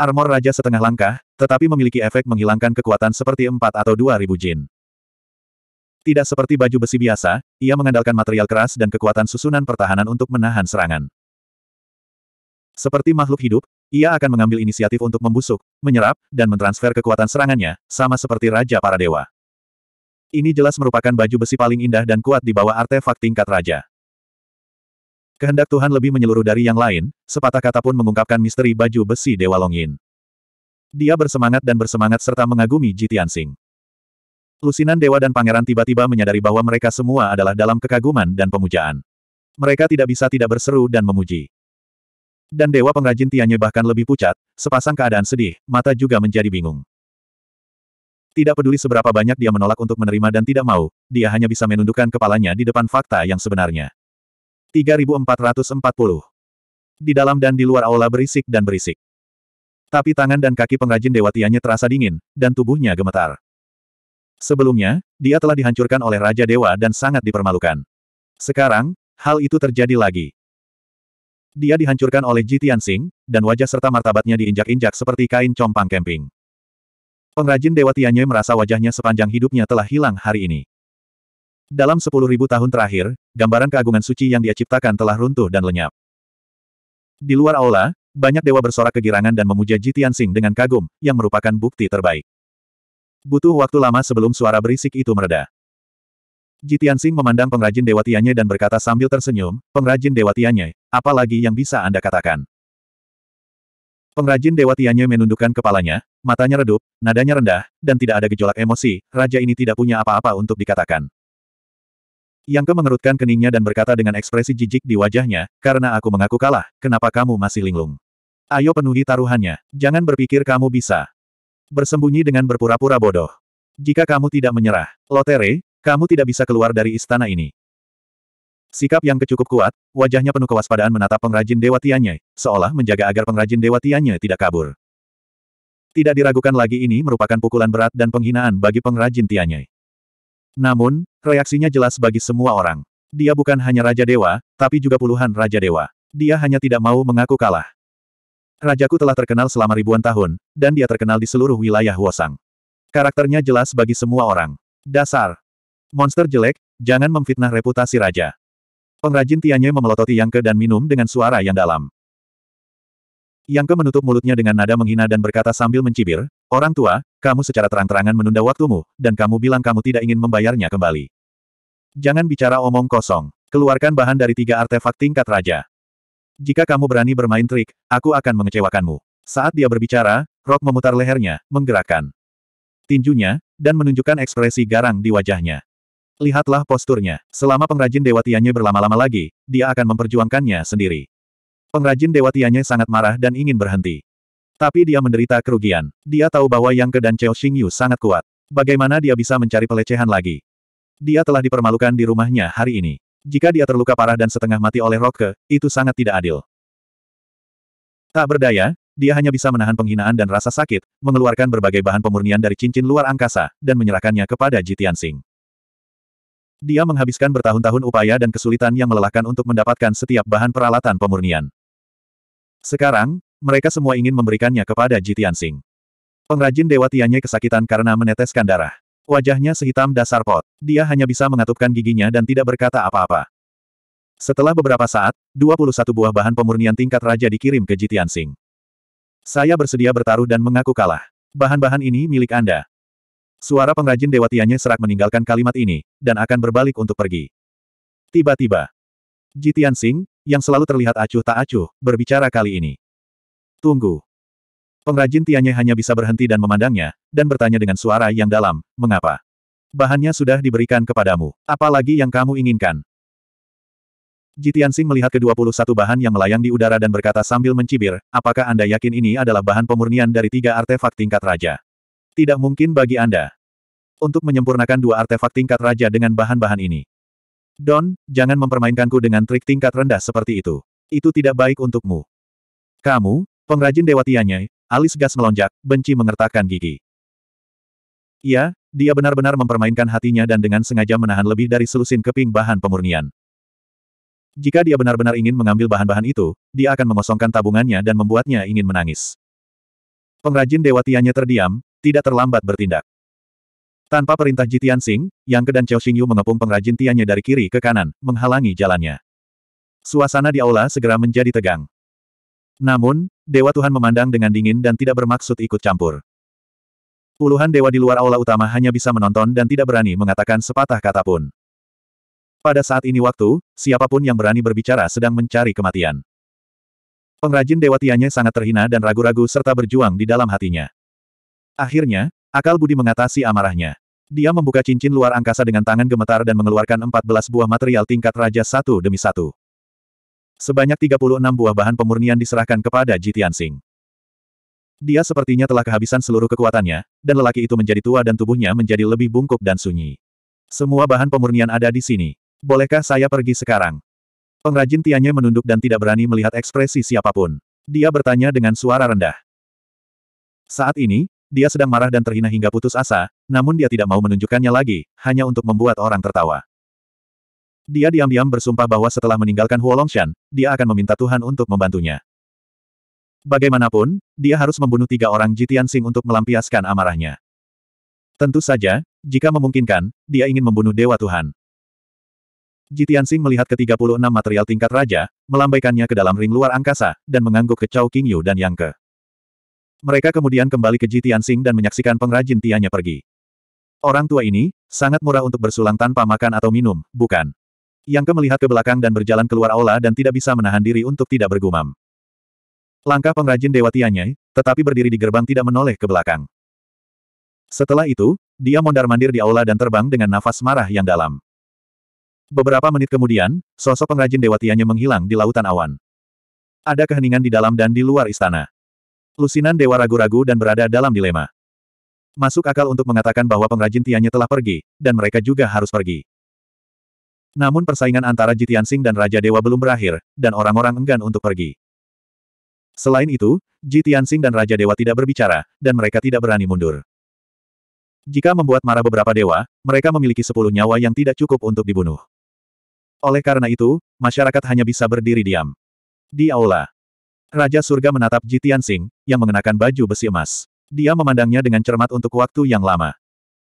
Armor Raja setengah langkah, tetapi memiliki efek menghilangkan kekuatan seperti 4 atau ribu jin. Tidak seperti baju besi biasa, ia mengandalkan material keras dan kekuatan susunan pertahanan untuk menahan serangan. Seperti makhluk hidup, ia akan mengambil inisiatif untuk membusuk, menyerap, dan mentransfer kekuatan serangannya, sama seperti Raja para Dewa. Ini jelas merupakan baju besi paling indah dan kuat di bawah artefak tingkat Raja. Kehendak Tuhan lebih menyeluruh dari yang lain, sepatah kata pun mengungkapkan misteri baju besi Dewa Longin. Dia bersemangat dan bersemangat serta mengagumi Jitian Sing. Lusinan dewa dan pangeran tiba-tiba menyadari bahwa mereka semua adalah dalam kekaguman dan pemujaan. Mereka tidak bisa tidak berseru dan memuji. Dan dewa pengrajin Tianye bahkan lebih pucat, sepasang keadaan sedih, mata juga menjadi bingung. Tidak peduli seberapa banyak dia menolak untuk menerima dan tidak mau, dia hanya bisa menundukkan kepalanya di depan fakta yang sebenarnya. 3440. Di dalam dan di luar aula berisik dan berisik. Tapi tangan dan kaki pengrajin Dewa terasa dingin, dan tubuhnya gemetar. Sebelumnya, dia telah dihancurkan oleh Raja Dewa dan sangat dipermalukan. Sekarang, hal itu terjadi lagi. Dia dihancurkan oleh Ji Tianxing, dan wajah serta martabatnya diinjak-injak seperti kain compang kemping. Pengrajin Dewa Tianye merasa wajahnya sepanjang hidupnya telah hilang hari ini. Dalam sepuluh ribu tahun terakhir, gambaran keagungan suci yang dia ciptakan telah runtuh dan lenyap. Di luar aula, banyak dewa bersorak kegirangan dan memuja Ji Tianxing dengan kagum, yang merupakan bukti terbaik. Butuh waktu lama sebelum suara berisik itu mereda. Ji Tianxing memandang pengrajin dewa Tianye dan berkata sambil tersenyum, pengrajin dewa Tianye, apa lagi yang bisa Anda katakan? Pengrajin Dewa Tianye menundukkan kepalanya, matanya redup, nadanya rendah, dan tidak ada gejolak emosi, raja ini tidak punya apa-apa untuk dikatakan. Yang ke mengerutkan keningnya dan berkata dengan ekspresi jijik di wajahnya, karena aku mengaku kalah, kenapa kamu masih linglung? Ayo penuhi taruhannya, jangan berpikir kamu bisa. Bersembunyi dengan berpura-pura bodoh. Jika kamu tidak menyerah, Lotere, kamu tidak bisa keluar dari istana ini. Sikap yang kecukup kuat, wajahnya penuh kewaspadaan menatap pengrajin dewa Tiannya, seolah menjaga agar pengrajin dewa Tiannya tidak kabur. Tidak diragukan lagi ini merupakan pukulan berat dan penghinaan bagi pengrajin Tiannya. Namun, reaksinya jelas bagi semua orang. Dia bukan hanya Raja Dewa, tapi juga puluhan Raja Dewa. Dia hanya tidak mau mengaku kalah. Rajaku telah terkenal selama ribuan tahun, dan dia terkenal di seluruh wilayah Huosang. Karakternya jelas bagi semua orang. Dasar. Monster jelek, jangan memfitnah reputasi raja. Pengrajin Tianye memelototi Yangke dan minum dengan suara yang dalam. Yangke menutup mulutnya dengan nada menghina dan berkata sambil mencibir, Orang tua, kamu secara terang-terangan menunda waktumu, dan kamu bilang kamu tidak ingin membayarnya kembali. Jangan bicara omong kosong. Keluarkan bahan dari tiga artefak tingkat raja. Jika kamu berani bermain trik, aku akan mengecewakanmu. Saat dia berbicara, Rock memutar lehernya, menggerakkan tinjunya, dan menunjukkan ekspresi garang di wajahnya. Lihatlah posturnya. Selama pengrajin Dewa Tianye berlama-lama lagi, dia akan memperjuangkannya sendiri. Pengrajin Dewa Tianye sangat marah dan ingin berhenti. Tapi dia menderita kerugian. Dia tahu bahwa Yang Ke dan Chao Xingyu sangat kuat. Bagaimana dia bisa mencari pelecehan lagi? Dia telah dipermalukan di rumahnya hari ini. Jika dia terluka parah dan setengah mati oleh Ke, itu sangat tidak adil. Tak berdaya, dia hanya bisa menahan penghinaan dan rasa sakit, mengeluarkan berbagai bahan pemurnian dari cincin luar angkasa, dan menyerahkannya kepada Jitian Sing. Dia menghabiskan bertahun-tahun upaya dan kesulitan yang melelahkan untuk mendapatkan setiap bahan peralatan pemurnian. Sekarang, mereka semua ingin memberikannya kepada Jitian Sing. Pengrajin Dewa Tianye kesakitan karena meneteskan darah. Wajahnya sehitam dasar pot. Dia hanya bisa mengatupkan giginya dan tidak berkata apa-apa. Setelah beberapa saat, 21 buah bahan pemurnian tingkat raja dikirim ke Jitian Sing. Saya bersedia bertaruh dan mengaku kalah. Bahan-bahan ini milik Anda. Suara pengrajin Dewa Tianye serak meninggalkan kalimat ini, dan akan berbalik untuk pergi. Tiba-tiba, Jitian Sing, yang selalu terlihat acuh tak acuh, berbicara kali ini. Tunggu. Pengrajin Tianye hanya bisa berhenti dan memandangnya, dan bertanya dengan suara yang dalam, mengapa? Bahannya sudah diberikan kepadamu. Apalagi yang kamu inginkan? Jitiansing melihat ke-21 bahan yang melayang di udara dan berkata sambil mencibir, apakah Anda yakin ini adalah bahan pemurnian dari tiga artefak tingkat raja? Tidak mungkin bagi Anda. Untuk menyempurnakan dua artefak tingkat raja dengan bahan-bahan ini. Don, jangan mempermainkanku dengan trik tingkat rendah seperti itu. Itu tidak baik untukmu. Kamu, Pengrajin Dewa Tianyai, alis gas melonjak, benci mengertakkan gigi. Iya, dia benar-benar mempermainkan hatinya dan dengan sengaja menahan lebih dari selusin keping bahan pemurnian. Jika dia benar-benar ingin mengambil bahan-bahan itu, dia akan mengosongkan tabungannya dan membuatnya ingin menangis. Pengrajin Dewa Tianyai terdiam, tidak terlambat bertindak. Tanpa perintah Jitian Sing, Yang Ke dan Chao Xingyu mengepung pengrajin Tianya dari kiri ke kanan, menghalangi jalannya. Suasana di aula segera menjadi tegang. Namun, Dewa Tuhan memandang dengan dingin dan tidak bermaksud ikut campur. Puluhan dewa di luar aula utama hanya bisa menonton dan tidak berani mengatakan sepatah kata pun. Pada saat ini waktu, siapapun yang berani berbicara sedang mencari kematian. Pengrajin dewa Tianya sangat terhina dan ragu-ragu serta berjuang di dalam hatinya. Akhirnya, akal budi mengatasi amarahnya. Dia membuka cincin luar angkasa dengan tangan gemetar dan mengeluarkan 14 buah material tingkat raja satu demi satu. Sebanyak 36 buah bahan pemurnian diserahkan kepada Jitian Tianxing. Dia sepertinya telah kehabisan seluruh kekuatannya, dan lelaki itu menjadi tua dan tubuhnya menjadi lebih bungkuk dan sunyi. Semua bahan pemurnian ada di sini. Bolehkah saya pergi sekarang? Pengrajin Tiannya menunduk dan tidak berani melihat ekspresi siapapun. Dia bertanya dengan suara rendah. Saat ini, dia sedang marah dan terhina hingga putus asa, namun dia tidak mau menunjukkannya lagi, hanya untuk membuat orang tertawa. Dia diam-diam bersumpah bahwa setelah meninggalkan Huolongshan, dia akan meminta Tuhan untuk membantunya. Bagaimanapun, dia harus membunuh tiga orang Jitian Sing untuk melampiaskan amarahnya. Tentu saja, jika memungkinkan, dia ingin membunuh Dewa Tuhan. Jitian Sing melihat ke-36 material tingkat raja, melambaikannya ke dalam ring luar angkasa, dan mengangguk ke Chao Qingyu dan Yang Ke. Mereka kemudian kembali ke Jitian Sing dan menyaksikan pengrajin tianya pergi. Orang tua ini, sangat murah untuk bersulang tanpa makan atau minum, bukan? Yang ke melihat ke belakang dan berjalan keluar aula dan tidak bisa menahan diri untuk tidak bergumam. Langkah pengrajin Dewa Tianyai, tetapi berdiri di gerbang tidak menoleh ke belakang. Setelah itu, dia mondar-mandir di aula dan terbang dengan nafas marah yang dalam. Beberapa menit kemudian, sosok pengrajin Dewa Tianya menghilang di lautan awan. Ada keheningan di dalam dan di luar istana. Lusinan Dewa ragu-ragu dan berada dalam dilema. Masuk akal untuk mengatakan bahwa pengrajin Tianya telah pergi, dan mereka juga harus pergi. Namun persaingan antara Jitiansing dan Raja Dewa belum berakhir, dan orang-orang enggan untuk pergi. Selain itu, Jitiansing dan Raja Dewa tidak berbicara, dan mereka tidak berani mundur. Jika membuat marah beberapa dewa, mereka memiliki sepuluh nyawa yang tidak cukup untuk dibunuh. Oleh karena itu, masyarakat hanya bisa berdiri diam. Di aula, Raja Surga menatap Jitian yang mengenakan baju besi emas. Dia memandangnya dengan cermat untuk waktu yang lama.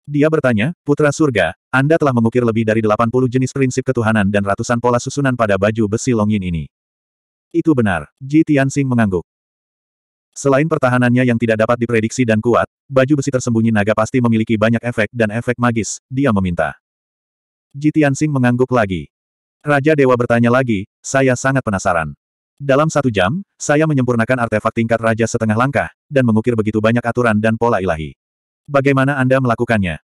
Dia bertanya, Putra Surga, Anda telah mengukir lebih dari 80 jenis prinsip ketuhanan dan ratusan pola susunan pada baju besi Longin ini. Itu benar, Ji Tianxing mengangguk. Selain pertahanannya yang tidak dapat diprediksi dan kuat, baju besi tersembunyi naga pasti memiliki banyak efek dan efek magis, dia meminta. Ji Tianxing mengangguk lagi. Raja Dewa bertanya lagi, saya sangat penasaran. Dalam satu jam, saya menyempurnakan artefak tingkat Raja setengah langkah, dan mengukir begitu banyak aturan dan pola ilahi. Bagaimana Anda melakukannya?